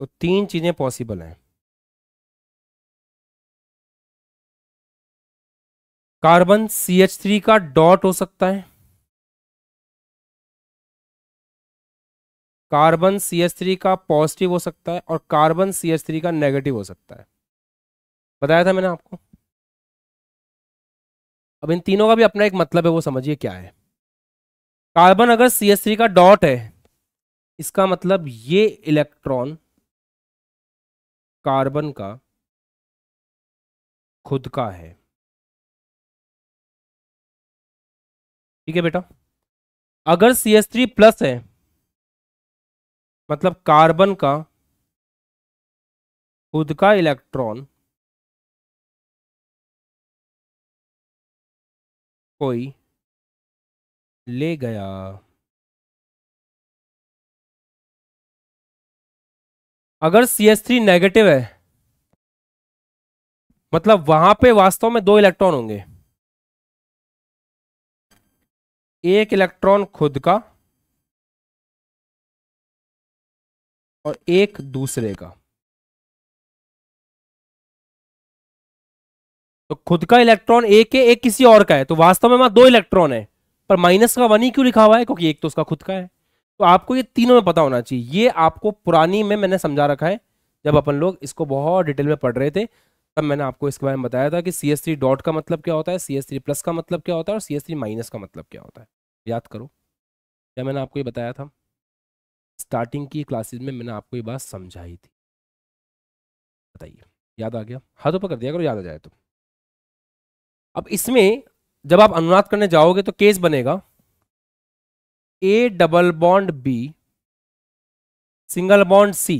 तो तीन चीजें पॉसिबल हैं कार्बन सी एच थ्री का डॉट हो सकता है कार्बन सी एच थ्री का पॉजिटिव हो सकता है और कार्बन सी एच थ्री का नेगेटिव हो सकता है बताया था मैंने आपको अब इन तीनों का भी अपना एक मतलब है वो समझिए क्या है कार्बन अगर सी एच थ्री का डॉट है इसका मतलब ये इलेक्ट्रॉन कार्बन का खुद का है ठीक है बेटा अगर सी एस थ्री प्लस है मतलब कार्बन का खुद का इलेक्ट्रॉन कोई ले गया अगर सी एस थ्री नेगेटिव है मतलब वहां पे वास्तव में दो इलेक्ट्रॉन होंगे एक इलेक्ट्रॉन खुद का और एक दूसरे का तो खुद का इलेक्ट्रॉन एक है एक किसी और का है तो वास्तव में वहां दो इलेक्ट्रॉन है पर माइनस का वन ही क्यों लिखा हुआ है क्योंकि एक तो उसका खुद का है तो आपको ये तीनों में पता होना चाहिए ये आपको पुरानी में मैंने समझा रखा है जब अपन लोग इसको बहुत डिटेल में पढ़ रहे थे तब मैंने आपको इसके बारे में बताया था कि सी थ्री डॉट का मतलब क्या होता है सी थ्री प्लस का मतलब क्या होता है और सी थ्री माइनस का मतलब क्या होता है याद करो क्या मैंने आपको ये बताया था स्टार्टिंग की क्लासेस में मैंने आपको ये बात समझाई थी बताइए याद आ गया हाथों पर कर दिया करो याद आ जाए तो अब इसमें जब आप अनुनाद करने जाओगे तो केस बनेगा A double bond B single bond C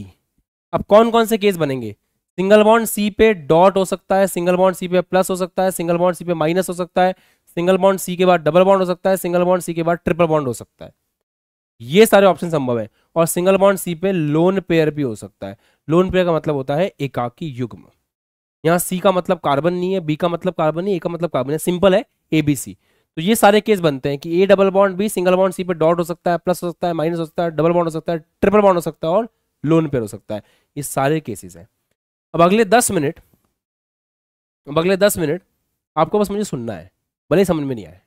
अब कौन कौन से केस बनेंगे सिंगल बॉन्ड सी पे डॉट हो सकता है सिंगल बॉन्ड सी पे प्लस हो सकता है सिंगल बॉन्ड सी पे माइनस हो सकता है सिंगल बॉन्ड सी के बाद डबल बॉन्ड हो सकता है सिंगल बॉन्ड सी के बाद ट्रिपल बॉन्ड हो सकता है ये सारे ऑप्शन संभव है और सिंगल बॉन्ड सी पे लोन पेयर भी हो सकता है लोन पेयर का मतलब होता है एकाकी युग्म यहाँ सी का मतलब कार्बन नहीं है बी का मतलब कार्बन नहीं ए का मतलब कार्बन है सिंपल है ए बी सी तो ये सारे केस बनते हैं कि A double bond B single bond C पे डॉट हो सकता है प्लस हो सकता है माइनस हो सकता है डबल बॉन्ड हो सकता है ट्रिपल बॉन्ड हो सकता है और लोन पेयर हो सकता है ये सारे केसेस हैं अब अगले दस मिनट अब अगले दस मिनट आपको बस मुझे सुनना है भले ही समझ में नहीं आए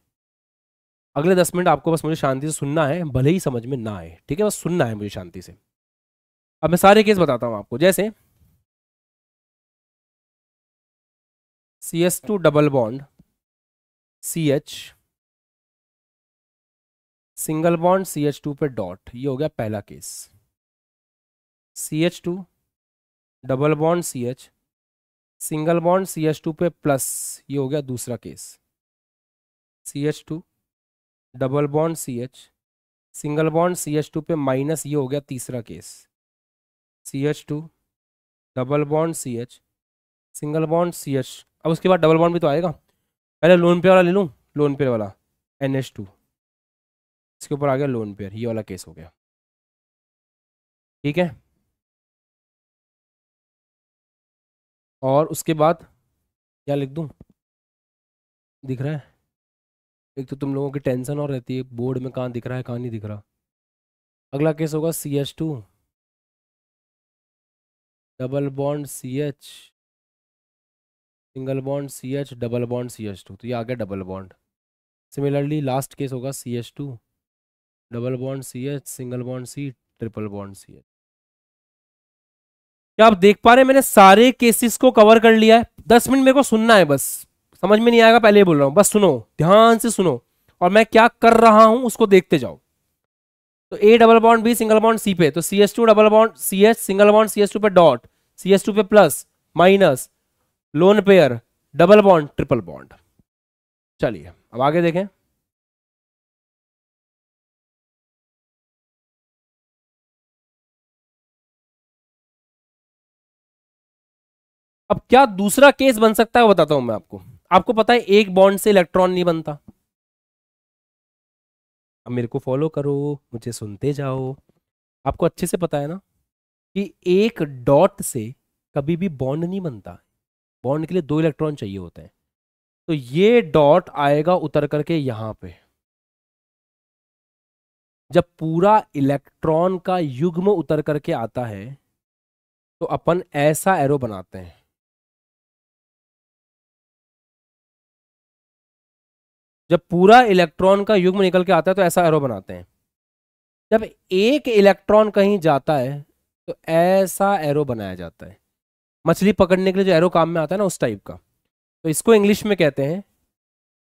अगले दस मिनट आपको बस मुझे शांति से सुनना है भले ही समझ में ना आए ठीक है बस सुनना है मुझे शांति से अब मैं सारे केस बताता हूँ आपको जैसे C S two double bond C H single bond C H two पे डॉट ये हो गया पहला case C H two double bond C H single bond C H two पे प्लस ये हो गया दूसरा case C H two double bond C H single bond C H two पे माइनस ये हो गया तीसरा case C H two double bond C H single bond C H अब उसके बाद डबल बॉन्ड भी तो आएगा पहले लोन पेयर वाला ले लूँ लोन पेयर वाला एन एच टू इसके ऊपर आ गया लोन पेयर ये वाला केस हो गया ठीक है और उसके बाद क्या लिख दूँ दिख रहा है एक तो तुम लोगों की टेंशन और रहती है बोर्ड में कहाँ दिख रहा है कहाँ नहीं दिख रहा अगला केस होगा C H two double bond C H single bond C H double bond C H two तो ये आ गया double bond similarly last case होगा C H two double bond C H single bond C triple bond C H क्या आप देख पा रहे हैं मैंने सारे केसेस को कवर कर लिया है दस मिनट मेरे को सुनना है बस समझ में नहीं आएगा पहले बोल रहा हूं बस सुनो ध्यान से सुनो और मैं क्या कर रहा हूं उसको देखते जाओ तो A double bond B single bond C पे तो C S two double bond C S single bond C S two पे डॉट सी एस टू पे plus minus lone pair double bond triple bond चलिए अब आगे देखें अब क्या दूसरा केस बन सकता है बताता हूं मैं आपको आपको पता है एक बॉन्ड से इलेक्ट्रॉन नहीं बनता अब मेरे को फॉलो करो मुझे सुनते जाओ आपको अच्छे से पता है ना कि एक डॉट से कभी भी बॉन्ड नहीं बनता बॉन्ड के लिए दो इलेक्ट्रॉन चाहिए होते हैं तो ये डॉट आएगा उतर करके यहां पे जब पूरा इलेक्ट्रॉन का युग्म उतर करके आता है तो अपन ऐसा एरो बनाते हैं जब पूरा इलेक्ट्रॉन का युग्म निकल के आता है तो ऐसा एरो बनाते हैं जब एक इलेक्ट्रॉन कहीं जाता है तो ऐसा एरो बनाया जाता है मछली पकड़ने के लिए जो एरो काम में आता है ना उस टाइप का तो इसको इंग्लिश में कहते हैं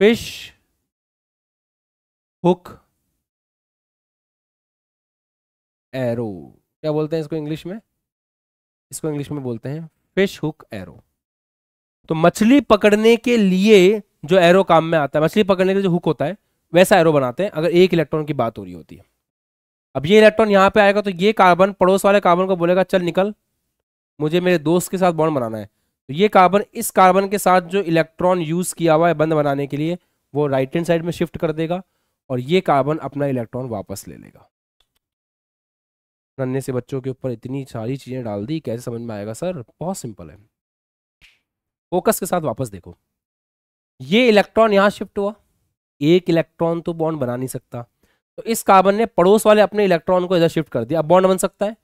फिश हुक एरो क्या बोलते हैं इसको इंग्लिश में इसको इंग्लिश में बोलते हैं फिश हुक एरो तो मछली पकड़ने के लिए जो एरो काम में आता है मछली पकड़ने के लिए जो हुक होता है वैसा एरो बनाते हैं अगर एक इलेक्ट्रॉन की बात हो रही होती है अब ये इलेक्ट्रॉन यहाँ पे आएगा तो ये कार्बन पड़ोस वाले कार्बन को बोलेगा चल निकल मुझे मेरे दोस्त के साथ बॉन्ड बनाना है तो ये कार्बन इस कार्बन के साथ जो इलेक्ट्रॉन यूज़ किया हुआ है बंद बनाने के लिए वो राइट हैंड साइड में शिफ्ट कर देगा और ये कार्बन अपना इलेक्ट्रॉन वापस ले लेगा नन्हे से बच्चों के ऊपर इतनी सारी चीज़ें डाल दी कैसे समझ में आएगा सर बहुत सिंपल है फोकस के साथ वापस देखो ये इलेक्ट्रॉन यहाँ शिफ्ट हुआ एक इलेक्ट्रॉन तो बॉन्ड बना नहीं सकता तो इस कार्बन ने पड़ोस वाले अपने इलेक्ट्रॉन को इधर शिफ्ट कर दिया अब बॉन्ड बन सकता है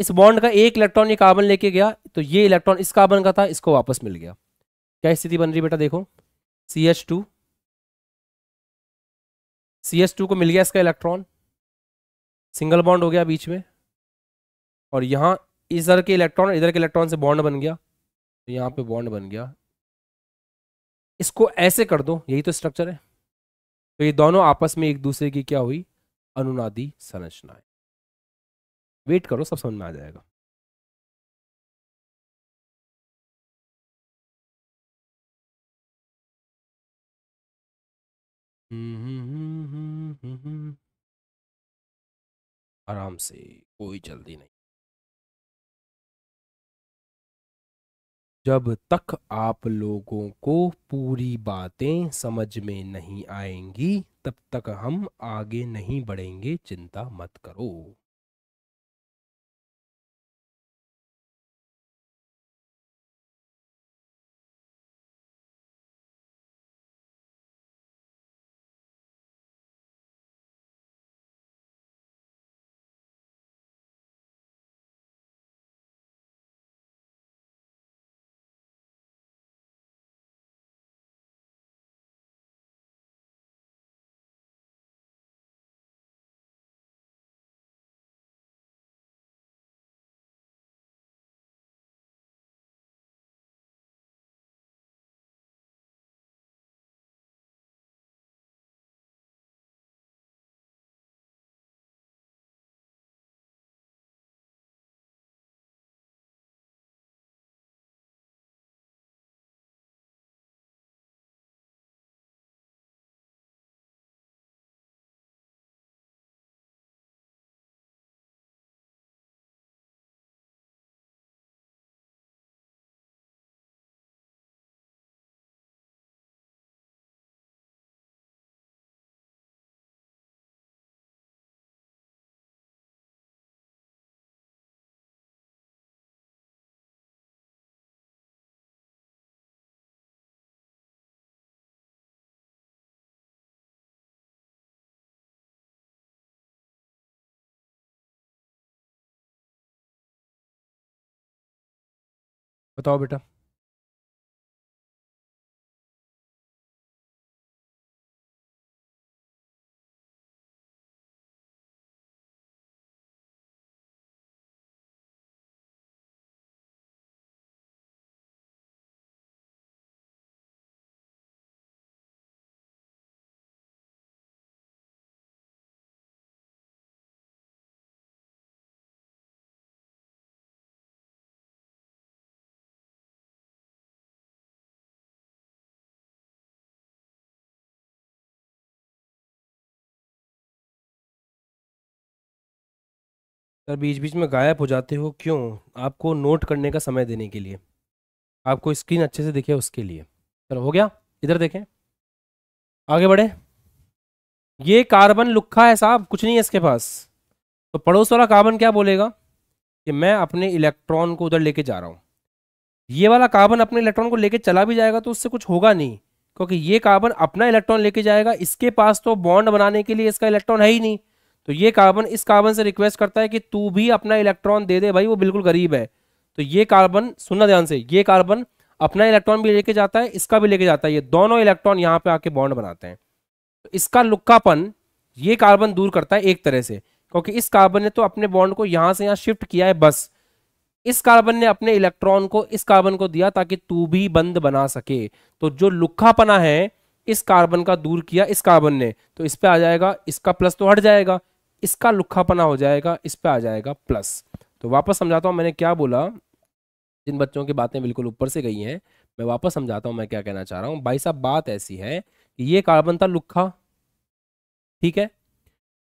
इस बॉन्ड का एक इलेक्ट्रॉन ये कार्बन लेके गया तो ये इलेक्ट्रॉन इस कार्बन का था इसको वापस मिल गया क्या स्थिति बन रही बेटा देखो C H two C H two को मिल गया इसका इलेक्ट्रॉन सिंगल बॉन्ड हो गया बीच में और यहाँ इधर के इलेक्ट्रॉन इधर के इलेक्ट्रॉन से बॉन्ड बन गया तो यहाँ पे बॉन्ड बन गया इसको ऐसे कर दो यही तो स्ट्रक्चर है तो ये दोनों आपस में एक दूसरे की क्या हुई अनुनादी संरचनाएं वेट करो सब समझ में आ जाएगा हम्म, हम्म, हम्म, आराम से कोई जल्दी नहीं जब तक आप लोगों को पूरी बातें समझ में नहीं आएंगी तब तक हम आगे नहीं बढ़ेंगे चिंता मत करो बताओ बेटा सर बीच बीच में गायब हो जाते हो क्यों आपको नोट करने का समय देने के लिए आपको स्क्रीन अच्छे से दिखे उसके लिए सर हो गया इधर देखें आगे बढ़े ये कार्बन लुखा है साहब कुछ नहीं है इसके पास तो पड़ोस वाला कार्बन क्या बोलेगा कि मैं अपने इलेक्ट्रॉन को उधर लेके जा रहा हूँ ये वाला कार्बन अपने इलेक्ट्रॉन को लेके चला भी जाएगा तो उससे कुछ होगा नहीं क्योंकि ये कार्बन अपना इलेक्ट्रॉन लेके जाएगा इसके पास तो बॉन्ड बनाने के लिए इसका इलेक्ट्रॉन है ही नहीं तो ये कार्बन इस कार्बन से रिक्वेस्ट करता है कि तू भी अपना इलेक्ट्रॉन दे दे भाई वो बिल्कुल गरीब है तो ये कार्बन सुनना ध्यान से ये कार्बन अपना इलेक्ट्रॉन भी लेके जाता है इसका भी लेके जाता है ये दोनों इलेक्ट्रॉन यहाँ पे आके बॉन्ड बनाते हैं तो इसका लुक्कापन ये कार्बन दूर करता है एक तरह से क्योंकि इस कार्बन ने तो अपने बॉन्ड को यहाँ से यहाँ शिफ्ट किया है बस इस कार्बन ने अपने इलेक्ट्रॉन को इस कार्बन को दिया ताकि तू भी बंद बना सके तो जो लुक्खापना है इस कार्बन का दूर किया इस कार्बन ने तो इस पे आ जाएगा इसका प्लस तो हट जाएगा इसका लुखापना हो जाएगा इस पर आ जाएगा प्लस तो वापस समझाता हूँ मैंने क्या बोला जिन बच्चों की बातें बिल्कुल ऊपर से गई हैं मैं वापस समझाता हूँ मैं क्या कहना चाह रहा हूँ भाई साहब बात ऐसी है कि ये कार्बन था लुखा ठीक है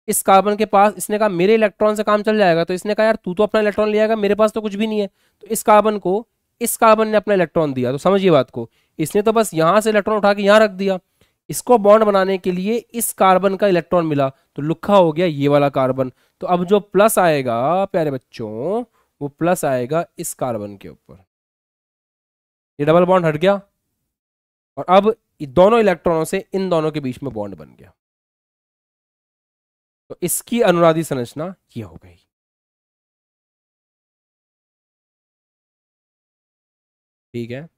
इस कार्बन के पास इसने कहा मेरे इलेक्ट्रॉन से काम चल जाएगा तो इसने कहा यार तू तो अपना इलेक्ट्रॉन ले आएगा मेरे पास तो कुछ भी नहीं है तो इस कार्बन को इस कार्बन ने अपना इलेक्ट्रॉन दिया तो समझिए बात को इसने तो बस यहां से इलेक्ट्रॉन उठा के यहां रख दिया इसको बॉन्ड बनाने के लिए इस कार्बन का इलेक्ट्रॉन मिला तो लुखा हो गया ये वाला कार्बन तो अब जो प्लस आएगा प्यारे बच्चों वो प्लस आएगा इस कार्बन के ऊपर ये डबल बॉन्ड हट गया और अब दोनों इलेक्ट्रॉनों से इन दोनों के बीच में बॉन्ड बन गया तो इसकी अनुराधी संरचना यह हो गई ठीक है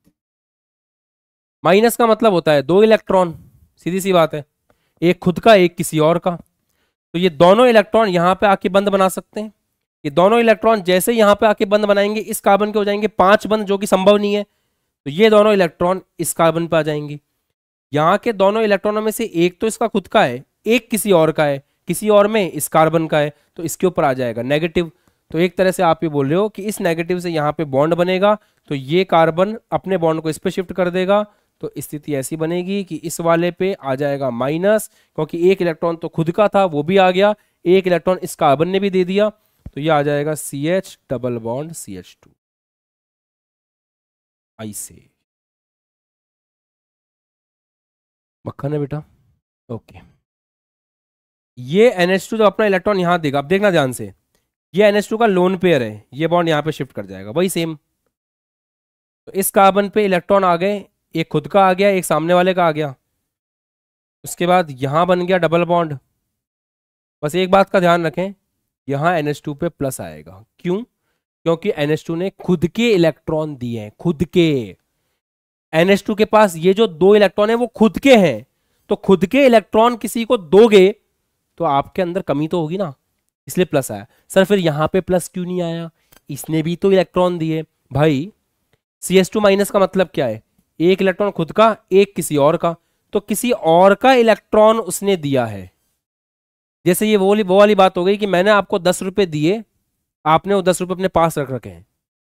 माइनस का मतलब होता है दो इलेक्ट्रॉन सीधी सी बात है एक खुद का एक किसी और का तो ये दोनों इलेक्ट्रॉन यहां पे आके बंद बना सकते हैं ये दोनों इलेक्ट्रॉन जैसे यहां पे आके बंद बनाएंगे इस कार्बन के हो जाएंगे पांच बंद जो कि संभव नहीं है तो ये दोनों इलेक्ट्रॉन इस कार्बन पे आ जाएंगे यहां के दोनों इलेक्ट्रॉनों में से एक तो इसका खुद का है एक किसी और का है किसी और में इस कार्बन का है तो इसके ऊपर आ जाएगा नेगेटिव तो एक तरह से आप ये बोल रहे हो कि इस नेगेटिव से यहां पे बॉन्ड बनेगा तो ये कार्बन अपने बॉन्ड को इस पर शिफ्ट कर देगा तो स्थिति ऐसी बनेगी कि इस वाले पे आ जाएगा माइनस क्योंकि एक इलेक्ट्रॉन तो खुद का था वो भी आ गया एक इलेक्ट्रॉन इस कार्बन ने भी दे दिया तो ये आ जाएगा C H double bond C H two आई से मक्खन है बेटा ओके ये NH2 जब तो अपना इलेक्ट्रॉन यहां देगा अब देखना ध्यान से ये NH2 का लोन पेयर है ये बॉन्ड यहां पे शिफ्ट कर जाएगा वही सेम तो इस कार्बन पे इलेक्ट्रॉन आ गए एक खुद का आ गया एक सामने वाले का आ गया उसके बाद यहां बन गया डबल बॉन्ड बस एक बात का ध्यान रखें यहां एन पे प्लस आएगा क्यों क्योंकि एन ने खुद के इलेक्ट्रॉन दिए हैं खुद के टू के पास ये जो दो इलेक्ट्रॉन है वो खुद के हैं तो खुद के इलेक्ट्रॉन किसी को दोगे तो आपके अंदर कमी तो होगी ना इसलिए प्लस आया सर फिर यहां पे प्लस क्यों नहीं आया इसने भी तो इलेक्ट्रॉन दिए भाई सी एस टू माइनस का मतलब क्या है एक इलेक्ट्रॉन खुद का एक किसी और का तो किसी और का इलेक्ट्रॉन उसने दिया है जैसे ये वो वाली वो वाली बात हो गई कि मैंने आपको दस रुपये दिए आपने वो दस रुपये अपने पास रख रखे हैं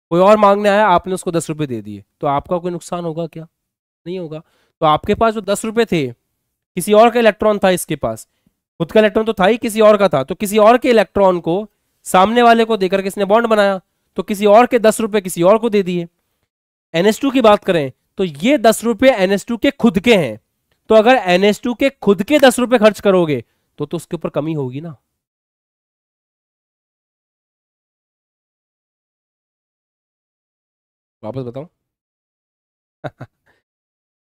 कोई और मांगने आया आपने उसको दस रुपये दे दिए तो आपका कोई नुकसान होगा क्या नहीं होगा तो आपके पास जो दस रुपये थे किसी और का इलेक्ट्रॉन था इसके पास खुद का इलेक्ट्रॉन तो था ही किसी और का था तो किसी और के इलेक्ट्रॉन को सामने वाले को देकर किसने बॉन्ड बनाया तो किसी और के दस रुपए किसी और को दे दिए एन की बात करें तो ये दस रुपये एन के खुद के हैं तो अगर एन के खुद के दस रुपये खर्च करोगे तो तो उसके ऊपर कमी होगी ना वापस बताओ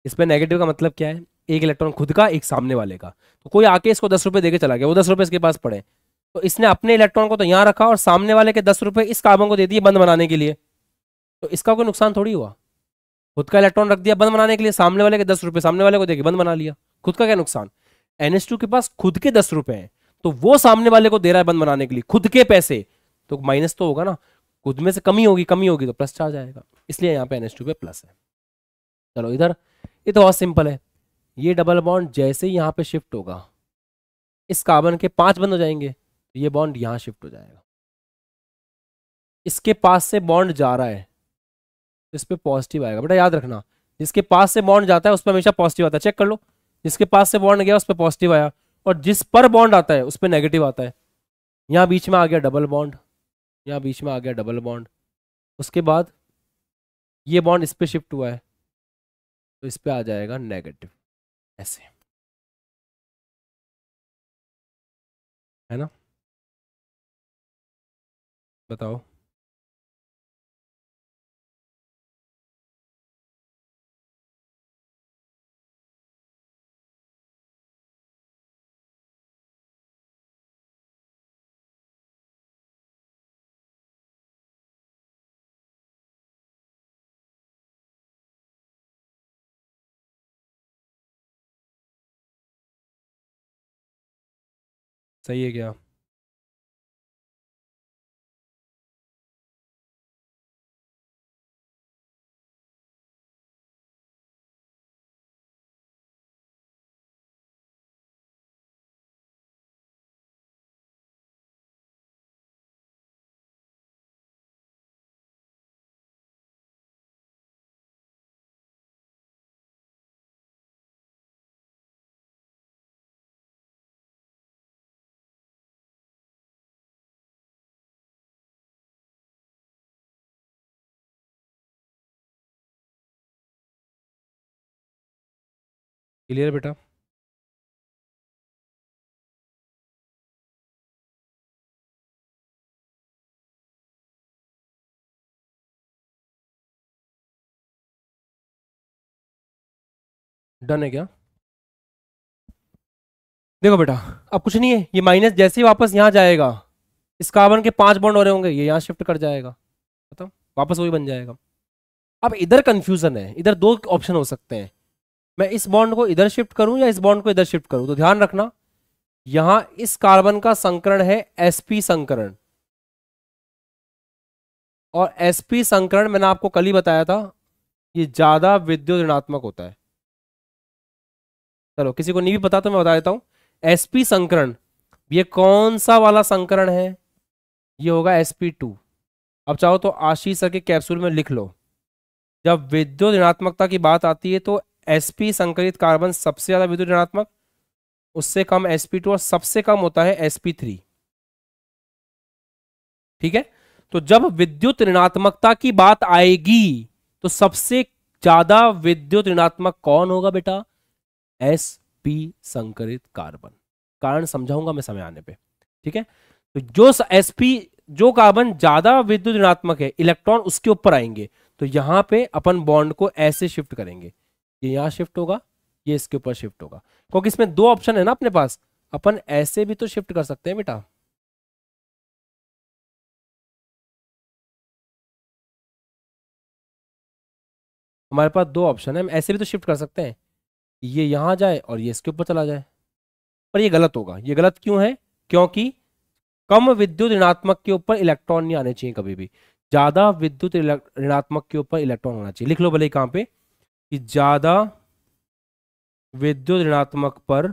इसमें नेगेटिव का मतलब क्या है एक इलेक्ट्रॉन खुद का एक सामने वाले का तो कोई आके इसको दस रुपए देके चला गया वो दस रुपए इसके पास पड़े तो इसने अपने इलेक्ट्रॉन को तो यहां रखा और सामने वाले के दस रुपए इस कार्बन को दे दिए बंद बनाने के लिए तो इसका कोई नुकसान थोड़ी हुआ खुद का इलेक्ट्रॉन रख दिया बंद बनाने के लिए सामने वाले के दस रुपए सामने वाले को देखे बंद बना लिया खुद का क्या नुकसान एनएस के पास खुद के दस रुपए हैं तो वो सामने वाले को दे रहा है बंद बनाने के लिए खुद के पैसे तो माइनस तो होगा ना खुद में से कमी होगी कमी होगी तो प्लस चार्ज आएगा इसलिए यहाँ पे एनएस पे प्लस है चलो इधर ये तो बहुत सिंपल है ये डबल बॉन्ड जैसे ही यहाँ पे शिफ्ट होगा इस कार्बन के पांच बंद हो जाएंगे तो ये बॉन्ड यहाँ शिफ्ट हो जाएगा इसके पास से बॉन्ड जा रहा है इस पर पॉजिटिव आएगा बेटा याद रखना जिसके पास से बॉन्ड जाता है उस पर हमेशा पॉजिटिव आता है चेक कर लो जिसके पास से बॉन्ड गया उस पर पॉजिटिव आया और जिस पर बॉन्ड आता है उस पर नेगेटिव आता है यहाँ बीच में आ गया डबल बॉन्ड यहाँ बीच में आ गया डबल बॉन्ड उसके बाद ये बॉन्ड इस पर शिफ्ट हुआ है तो इस पर आ जाएगा नेगेटिव ऐसे है ना बताओ सही है क्या क्लियर बेटा डन है क्या देखो बेटा अब कुछ नहीं है ये माइनस जैसे ही वापस यहाँ जाएगा इस कार्बन के पांच बॉन्ड हो रहे होंगे ये यहाँ शिफ्ट कर जाएगा खत्म वापस वही बन जाएगा अब इधर कंफ्यूजन है इधर दो ऑप्शन हो सकते हैं मैं इस बॉन्ड को इधर शिफ्ट करूं या इस बॉन्ड को इधर शिफ्ट करूं तो ध्यान रखना यहां इस कार्बन का संकरण है एसपी संकरण और एसपी संकरण मैंने आपको कल ही बताया था ये ज्यादा विद्युत ऋणात्मक होता है चलो किसी को नहीं भी पता तो मैं बता देता हूं एसपी संकरण ये कौन सा वाला संकरण है ये होगा एसपी टू अब चाहो तो आशीष सर के कैप्सूल में लिख लो जब विद्युत ऋणात्मकता की बात आती है तो एसपी संकलित कार्बन सबसे ज्यादा विद्युत ऋणात्मक उससे कम टू और सबसे कम होता है थ्री ठीक है तो जब विद्युत ऋणात्मकता की बात आएगी तो सबसे ज्यादा विद्युत ऋणात्मक कौन होगा बेटा पी संकरित कार्बन कारण समझाऊंगा मैं समय आने पे ठीक है तो जो एसपी जो कार्बन ज्यादा विद्युत ऋणात्मक है इलेक्ट्रॉन उसके ऊपर आएंगे तो यहां पे अपन बॉन्ड को ऐसे शिफ्ट करेंगे ये यहाँ शिफ्ट होगा ये इसके ऊपर शिफ्ट होगा क्योंकि इसमें दो ऑप्शन है ना अपने पास अपन ऐसे भी तो शिफ्ट कर सकते हैं बेटा हमारे पास दो ऑप्शन है हम ऐसे भी तो शिफ्ट कर सकते हैं ये यहां जाए और ये इसके ऊपर चला जाए पर ये गलत होगा ये गलत क्यों है क्योंकि कम विद्युत ऋणात्मक के ऊपर इलेक्ट्रॉन नहीं आने चाहिए कभी भी ज्यादा विद्युत ऋणात्मक के ऊपर इलेक्ट्रॉन होना चाहिए लिख लो भले कहां पर कि ज़्यादा विद्युत ऋणात्मक पर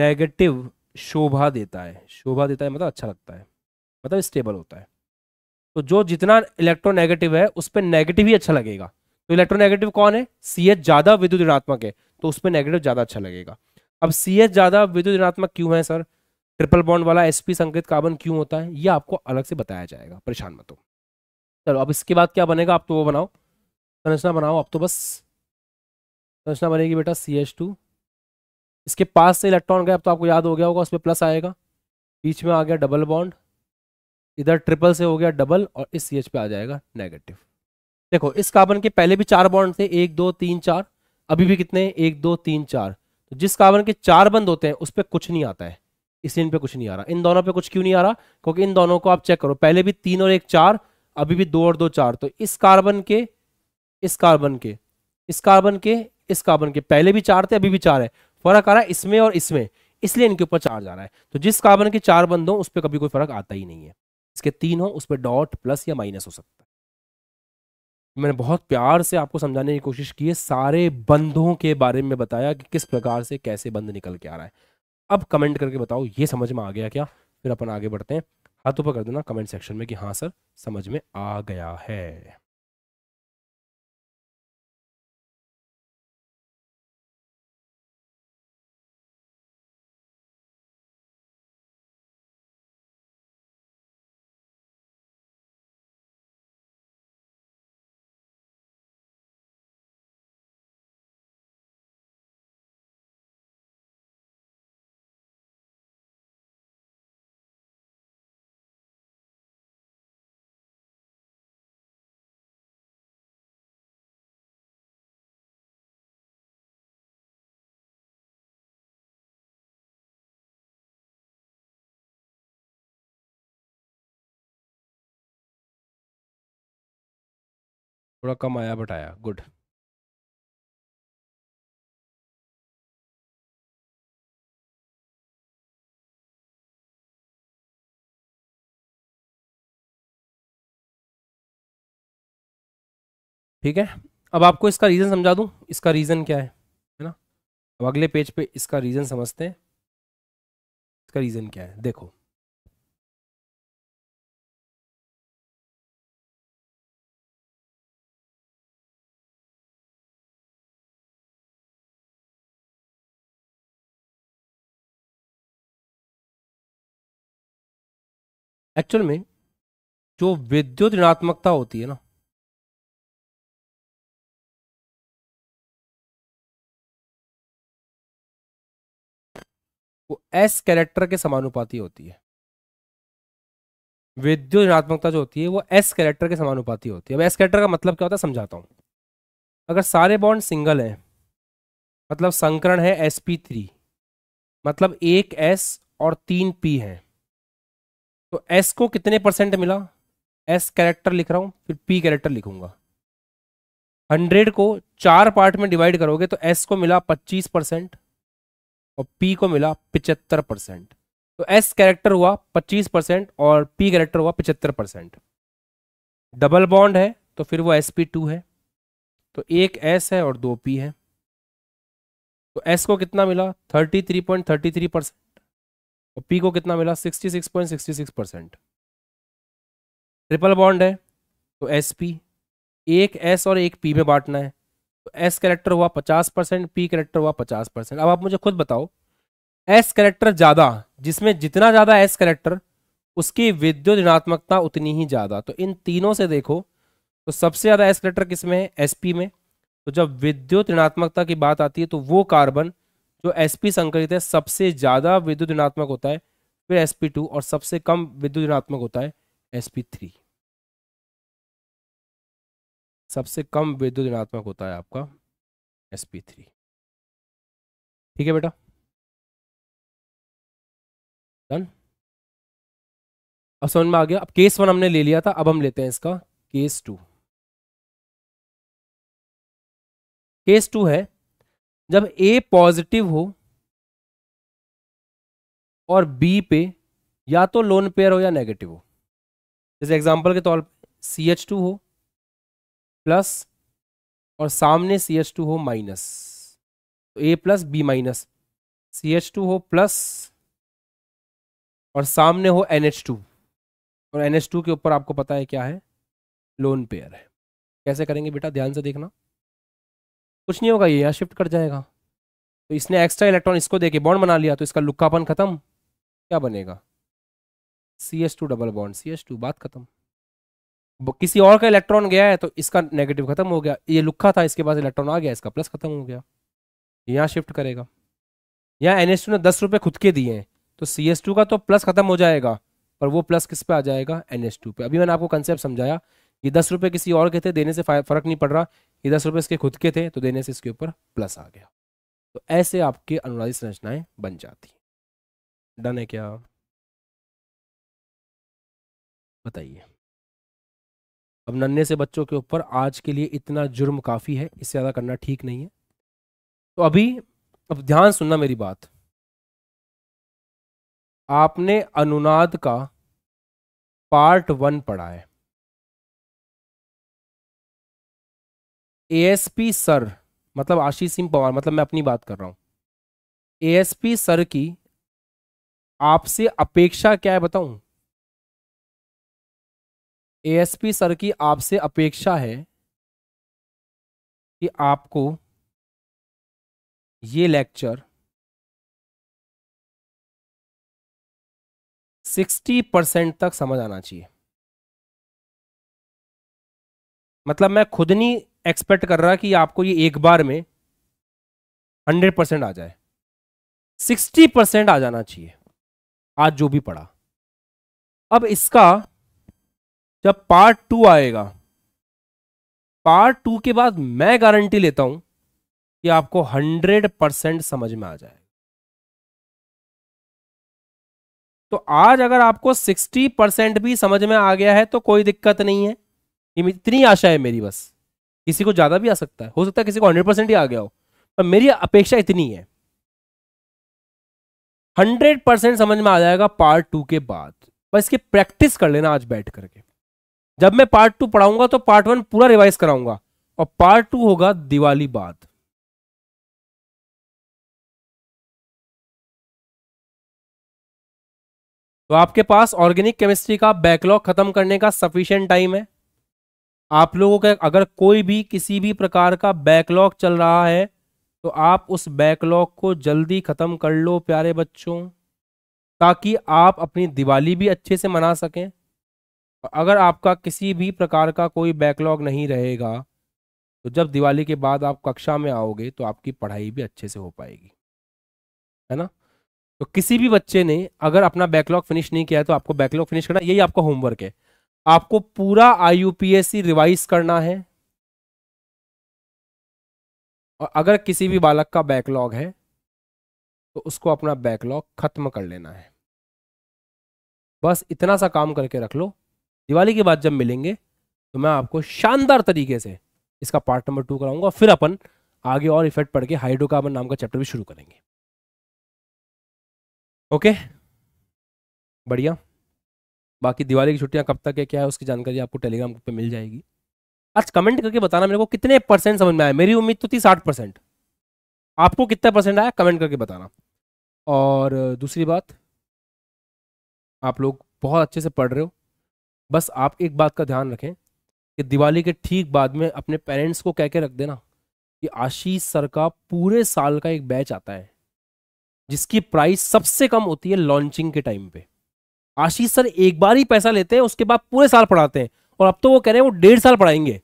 नेगेटिव शोभा देता है शोभा देता है मतलब अच्छा लगता है मतलब स्टेबल होता है तो जो जितना इलेक्ट्रोनेगेटिव है उस पर नेगेटिव ही अच्छा लगेगा तो इलेक्ट्रोनेगेटिव कौन है सी एच ज्यादा विद्युत ऋणात्मक है तो उस पर नेगेटिव ज्यादा अच्छा लगेगा अब सी एच ज्यादा विद्युत ऋणात्मक क्यों है सर ट्रिपल बॉन्ड वाला एसपी संकेत कार्बन क्यों होता है ये आपको अलग से बताया जाएगा परेशान मत हो चलो अब इसके बाद क्या बनेगा आप तो वो बनाओ संरचना बनाओ अब तो बस संरचना बनेगी बेटा सी एच टू इसके पास से इलेक्ट्रॉन गए अब तो आपको याद हो गया होगा उसमें प्लस आएगा बीच में आ गया डबल बॉन्ड इधर ट्रिपल से हो गया डबल और इस सी एच पे आ जाएगा नेगेटिव देखो इस कार्बन के पहले भी चार बॉन्ड थे एक दो तीन चार अभी भी कितने एक दो तीन चार तो जिस कार्बन के चार बंद होते हैं उस पर कुछ नहीं आता है इसलिए इन पे कुछ नहीं आ रहा इन दोनों पे कुछ क्यों नहीं आ रहा क्योंकि इन दोनों को आप चेक करो पहले भी तीन और एक चार अभी भी दो और दो चार तो इस कार्बन के इस कार्बन के इस कार्बन के इस कार्बन के पहले भी चार थे अभी भी चार है फर्क आ रहा है इसमें और इसमें इसलिए इनके ऊपर चार जा रहा है तो जिस कार्बन के चार बंद हो उस पर कभी कोई फर्क आता ही नहीं है इसके तीन हो उस पर डॉट प्लस या माइनस हो सकता है मैंने बहुत प्यार से आपको समझाने की कोशिश की है सारे बंधों के बारे में बताया कि किस प्रकार से कैसे बंद निकल के आ रहा है अब कमेंट करके बताओ ये समझ में आ गया क्या फिर अपन आगे बढ़ते हैं हाथों पर कर देना कमेंट सेक्शन में कि हाँ सर समझ में आ गया है थोड़ा कम आया बट आया गुड ठीक है अब आपको इसका रीज़न समझा दूँ इसका रीज़न क्या है है ना अब अगले पेज पे इसका रीज़न समझते हैं इसका रीज़न क्या है देखो एक्चुअल में जो विद्युत ऋणात्मकता होती है ना वो एस कैरेक्टर के समानुपाती होती है विद्युत ऋणात्मकता जो होती है वो एस कैरेक्टर के समानुपाती होती है अब एस कैरेक्टर का मतलब क्या होता है समझाता हूं अगर सारे बॉन्ड सिंगल हैं मतलब संकरण है एस पी थ्री मतलब एक एस और तीन पी हैं तो एस को कितने परसेंट मिला एस कैरेक्टर लिख रहा हूँ फिर पी कैरेक्टर लिखूंगा हंड्रेड को चार पार्ट में डिवाइड करोगे तो एस को मिला पच्चीस परसेंट और पी को मिला पिचहत्तर परसेंट तो एस कैरेक्टर हुआ पच्चीस परसेंट और पी कैरेक्टर हुआ पिचहत्तर परसेंट डबल बॉन्ड है तो फिर वो एस पी टू है तो एक एस है और दो पी है तो एस को कितना मिला thirty three point thirty three percent और पी को कितना मिला 66.66 परसेंट ट्रिपल बॉन्ड है तो एस पी एक एस और एक पी में बांटना है तो एस करेक्टर हुआ 50 परसेंट पी करेक्टर हुआ 50 परसेंट अब आप मुझे खुद बताओ एस करेक्टर ज़्यादा जिसमें जितना ज़्यादा एस करेक्टर उसकी विद्युत ऋणात्मकता उतनी ही ज़्यादा तो इन तीनों से देखो तो सबसे ज़्यादा एस करेक्टर किसमें है एस में तो जब विद्युत ऋणात्मकता की बात आती है तो वो कार्बन जो sp संकलित है सबसे ज़्यादा विद्युत ऋणात्मक होता है फिर sp2 और सबसे कम विद्युत ऋणात्मक होता है sp3 सबसे कम विद्युत ऋणात्मक होता है आपका sp3 ठीक है बेटा डन अब समझ में आ गया अब केस वन हमने ले लिया था अब हम लेते हैं इसका केस टू केस टू है जब ए पॉजिटिव हो और बी पे या तो लोन पेयर हो या नेगेटिव हो जैसे एग्जांपल के तौर पर सी एच टू हो प्लस और सामने सी एच टू हो माइनस तो A plus B minus C H two हो प्लस और सामने हो एन एच टू और एन एच टू के ऊपर आपको पता है क्या है लोन पेयर है कैसे करेंगे बेटा ध्यान से देखना कुछ नहीं होगा ये यहाँ शिफ्ट कर जाएगा तो इसने एक्स्ट्रा इलेक्ट्रॉन इसको दे के बॉन्ड बना लिया तो इसका लुक्कापन खत्म क्या बनेगा C S two double bond C S two बात खत्म किसी और का इलेक्ट्रॉन गया है तो इसका नेगेटिव खत्म हो गया ये लुक्का था इसके पास इलेक्ट्रॉन आ गया इसका प्लस खत्म हो गया यहाँ शिफ्ट करेगा यहाँ एन टू ने दस रुपये खुद के दिए हैं तो सी एस टू का तो प्लस खत्म हो जाएगा पर वो प्लस किस पे आ जाएगा एन एस टू पे अभी मैंने आपको कंसेप्ट समझाया ये दस रुपये किसी और के थे देने से फर्क नहीं पड़ रहा ये दस रुपये इसके खुद के थे तो देने से इसके ऊपर प्लस आ गया तो ऐसे आपके अनुवादी संरचनाएं बन जाती डन है क्या बताइए अब नन्हे से बच्चों के ऊपर आज के लिए इतना जुर्म काफ़ी है इससे ज़्यादा करना ठीक नहीं है तो अभी अब ध्यान सुनना मेरी बात आपने अनुनाद का पार्ट वन पढ़ा है एएसपी सर मतलब आशीष सिंह पवार मतलब मैं अपनी बात कर रहा हूँ एएसपी सर की आपसे अपेक्षा क्या है बताऊं एएसपी सर की आपसे अपेक्षा है कि आपको ये लेक्चर 60 परसेंट तक समझ आना चाहिए मतलब मैं खुद नहीं एक्सपेक्ट कर रहा कि आपको ये एक बार में हंड्रेड परसेंट आ जाए सिक्सटी परसेंट आ जाना चाहिए आज जो भी पढ़ा अब इसका जब पार्ट टू आएगा पार्ट टू के बाद मैं गारंटी लेता हूं कि आपको हंड्रेड परसेंट समझ में आ जाए तो आज अगर आपको सिक्सटी परसेंट भी समझ में आ गया है तो कोई दिक्कत नहीं है इतनी आशा है मेरी बस किसी को ज़्यादा भी आ सकता है हो सकता है किसी को हंड्रेड परसेंट ही आ गया हो पर मेरी अपेक्षा इतनी है हंड्रेड परसेंट समझ में आ जाएगा पार्ट टू के बाद बस इसकी प्रैक्टिस कर लेना आज बैठ करके जब मैं पार्ट टू पढ़ाऊंगा तो पार्ट वन पूरा रिवाइज कराऊंगा और पार्ट टू होगा दिवाली बाद तो आपके पास ऑर्गेनिक केमिस्ट्री का बैकलॉग खत्म करने का सफिशियंट टाइम है आप लोगों का अगर कोई भी किसी भी प्रकार का बैकलॉग चल रहा है तो आप उस बैकलॉग को जल्दी ख़त्म कर लो प्यारे बच्चों ताकि आप अपनी दिवाली भी अच्छे से मना सकें अगर आपका किसी भी प्रकार का कोई बैकलॉग नहीं रहेगा तो जब दिवाली के बाद आप कक्षा में आओगे तो आपकी पढ़ाई भी अच्छे से हो पाएगी है ना तो किसी भी बच्चे ने अगर अपना बैकलॉग फिनिश नहीं किया है तो आपको बैकलॉग फिनिश करना यही आपका होमवर्क है आपको पूरा सी रिवाइज करना है और अगर किसी भी बालक का बैकलॉग है तो उसको अपना बैकलॉग खत्म कर लेना है बस इतना सा काम करके रख लो दिवाली के बाद जब मिलेंगे तो मैं आपको शानदार तरीके से इसका पार्ट नंबर टू कराऊंगा फिर अपन आगे और इफेक्ट पढ़ के हाइड्रोकार्बन नाम का चैप्टर भी शुरू करेंगे ओके बढ़िया बाकी दिवाली की छुट्टियाँ कब तक है क्या है उसकी जानकारी आपको टेलीग्राम ग्रुप पर मिल जाएगी आज कमेंट करके बताना मेरे को कितने परसेंट समझ में आया मेरी उम्मीद तो थी साठ परसेंट आपको कितना परसेंट आया कमेंट करके बताना और दूसरी बात आप लोग बहुत अच्छे से पढ़ रहे हो बस आप एक बात का ध्यान रखें कि दिवाली के ठीक बाद में अपने पेरेंट्स को कह के रख देना कि आशीष सर का पूरे साल का एक बैच आता है जिसकी प्राइस सबसे कम होती है लॉन्चिंग के टाइम पे आशीष सर एक बार ही पैसा लेते हैं उसके बाद पूरे साल पढ़ाते हैं और अब तो वो कह रहे हैं वो डेढ़ साल पढ़ाएंगे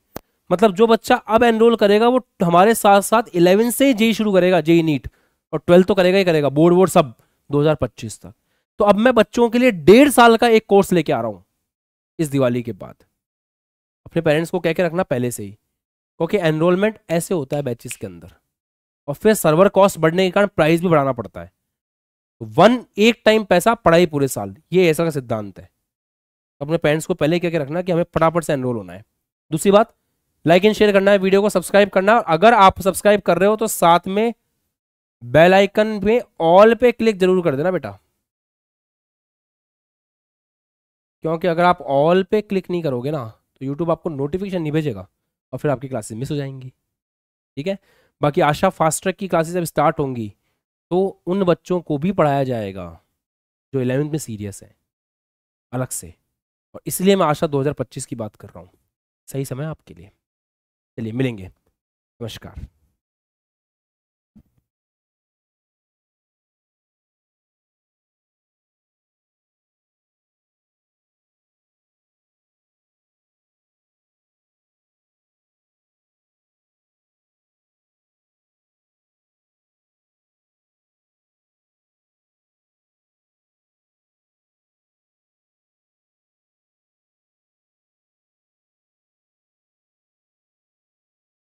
मतलब जो बच्चा अब एनरोल करेगा वो हमारे साथ साथ इलेवन से ही जेई e शुरू करेगा जेई e नीट और ट्वेल्थ तो करेगा ही करेगा बोर्ड वोर्ड सब 2025 तक तो अब मैं बच्चों के लिए डेढ़ साल का एक कोर्स लेके आ रहा हूँ इस दिवाली के बाद अपने पेरेंट्स को कह के रखना पहले से ही क्योंकि एनरोलमेंट ऐसे होता है बैचेस के अंदर और फिर सर्वर कॉस्ट बढ़ने के कारण प्राइस भी बढ़ाना पड़ता है वन एक टाइम पैसा पढ़ाई पूरे साल ये ऐसा का सिद्धांत है अपने पेरेंट्स को पहले क्या क्या रखना कि हमें फटाफट से एनरोल होना है दूसरी बात लाइक एंड शेयर करना है वीडियो को सब्सक्राइब करना अगर आप सब्सक्राइब कर रहे हो तो साथ में बेल आइकन पे ऑल पे क्लिक जरूर कर देना बेटा क्योंकि अगर आप ऑल पे क्लिक नहीं करोगे ना तो यूट्यूब आपको नोटिफिकेशन नहीं भेजेगा और फिर आपकी क्लासेस मिस हो जाएंगी ठीक है बाकी आशा फास्ट ट्रैक की क्लासेस अब स्टार्ट होंगी तो उन बच्चों को भी पढ़ाया जाएगा जो इलेवेंथ में सीरियस है अलग से और इसलिए मैं आशा 2025 की बात कर रहा हूँ सही समय आपके लिए चलिए मिलेंगे नमस्कार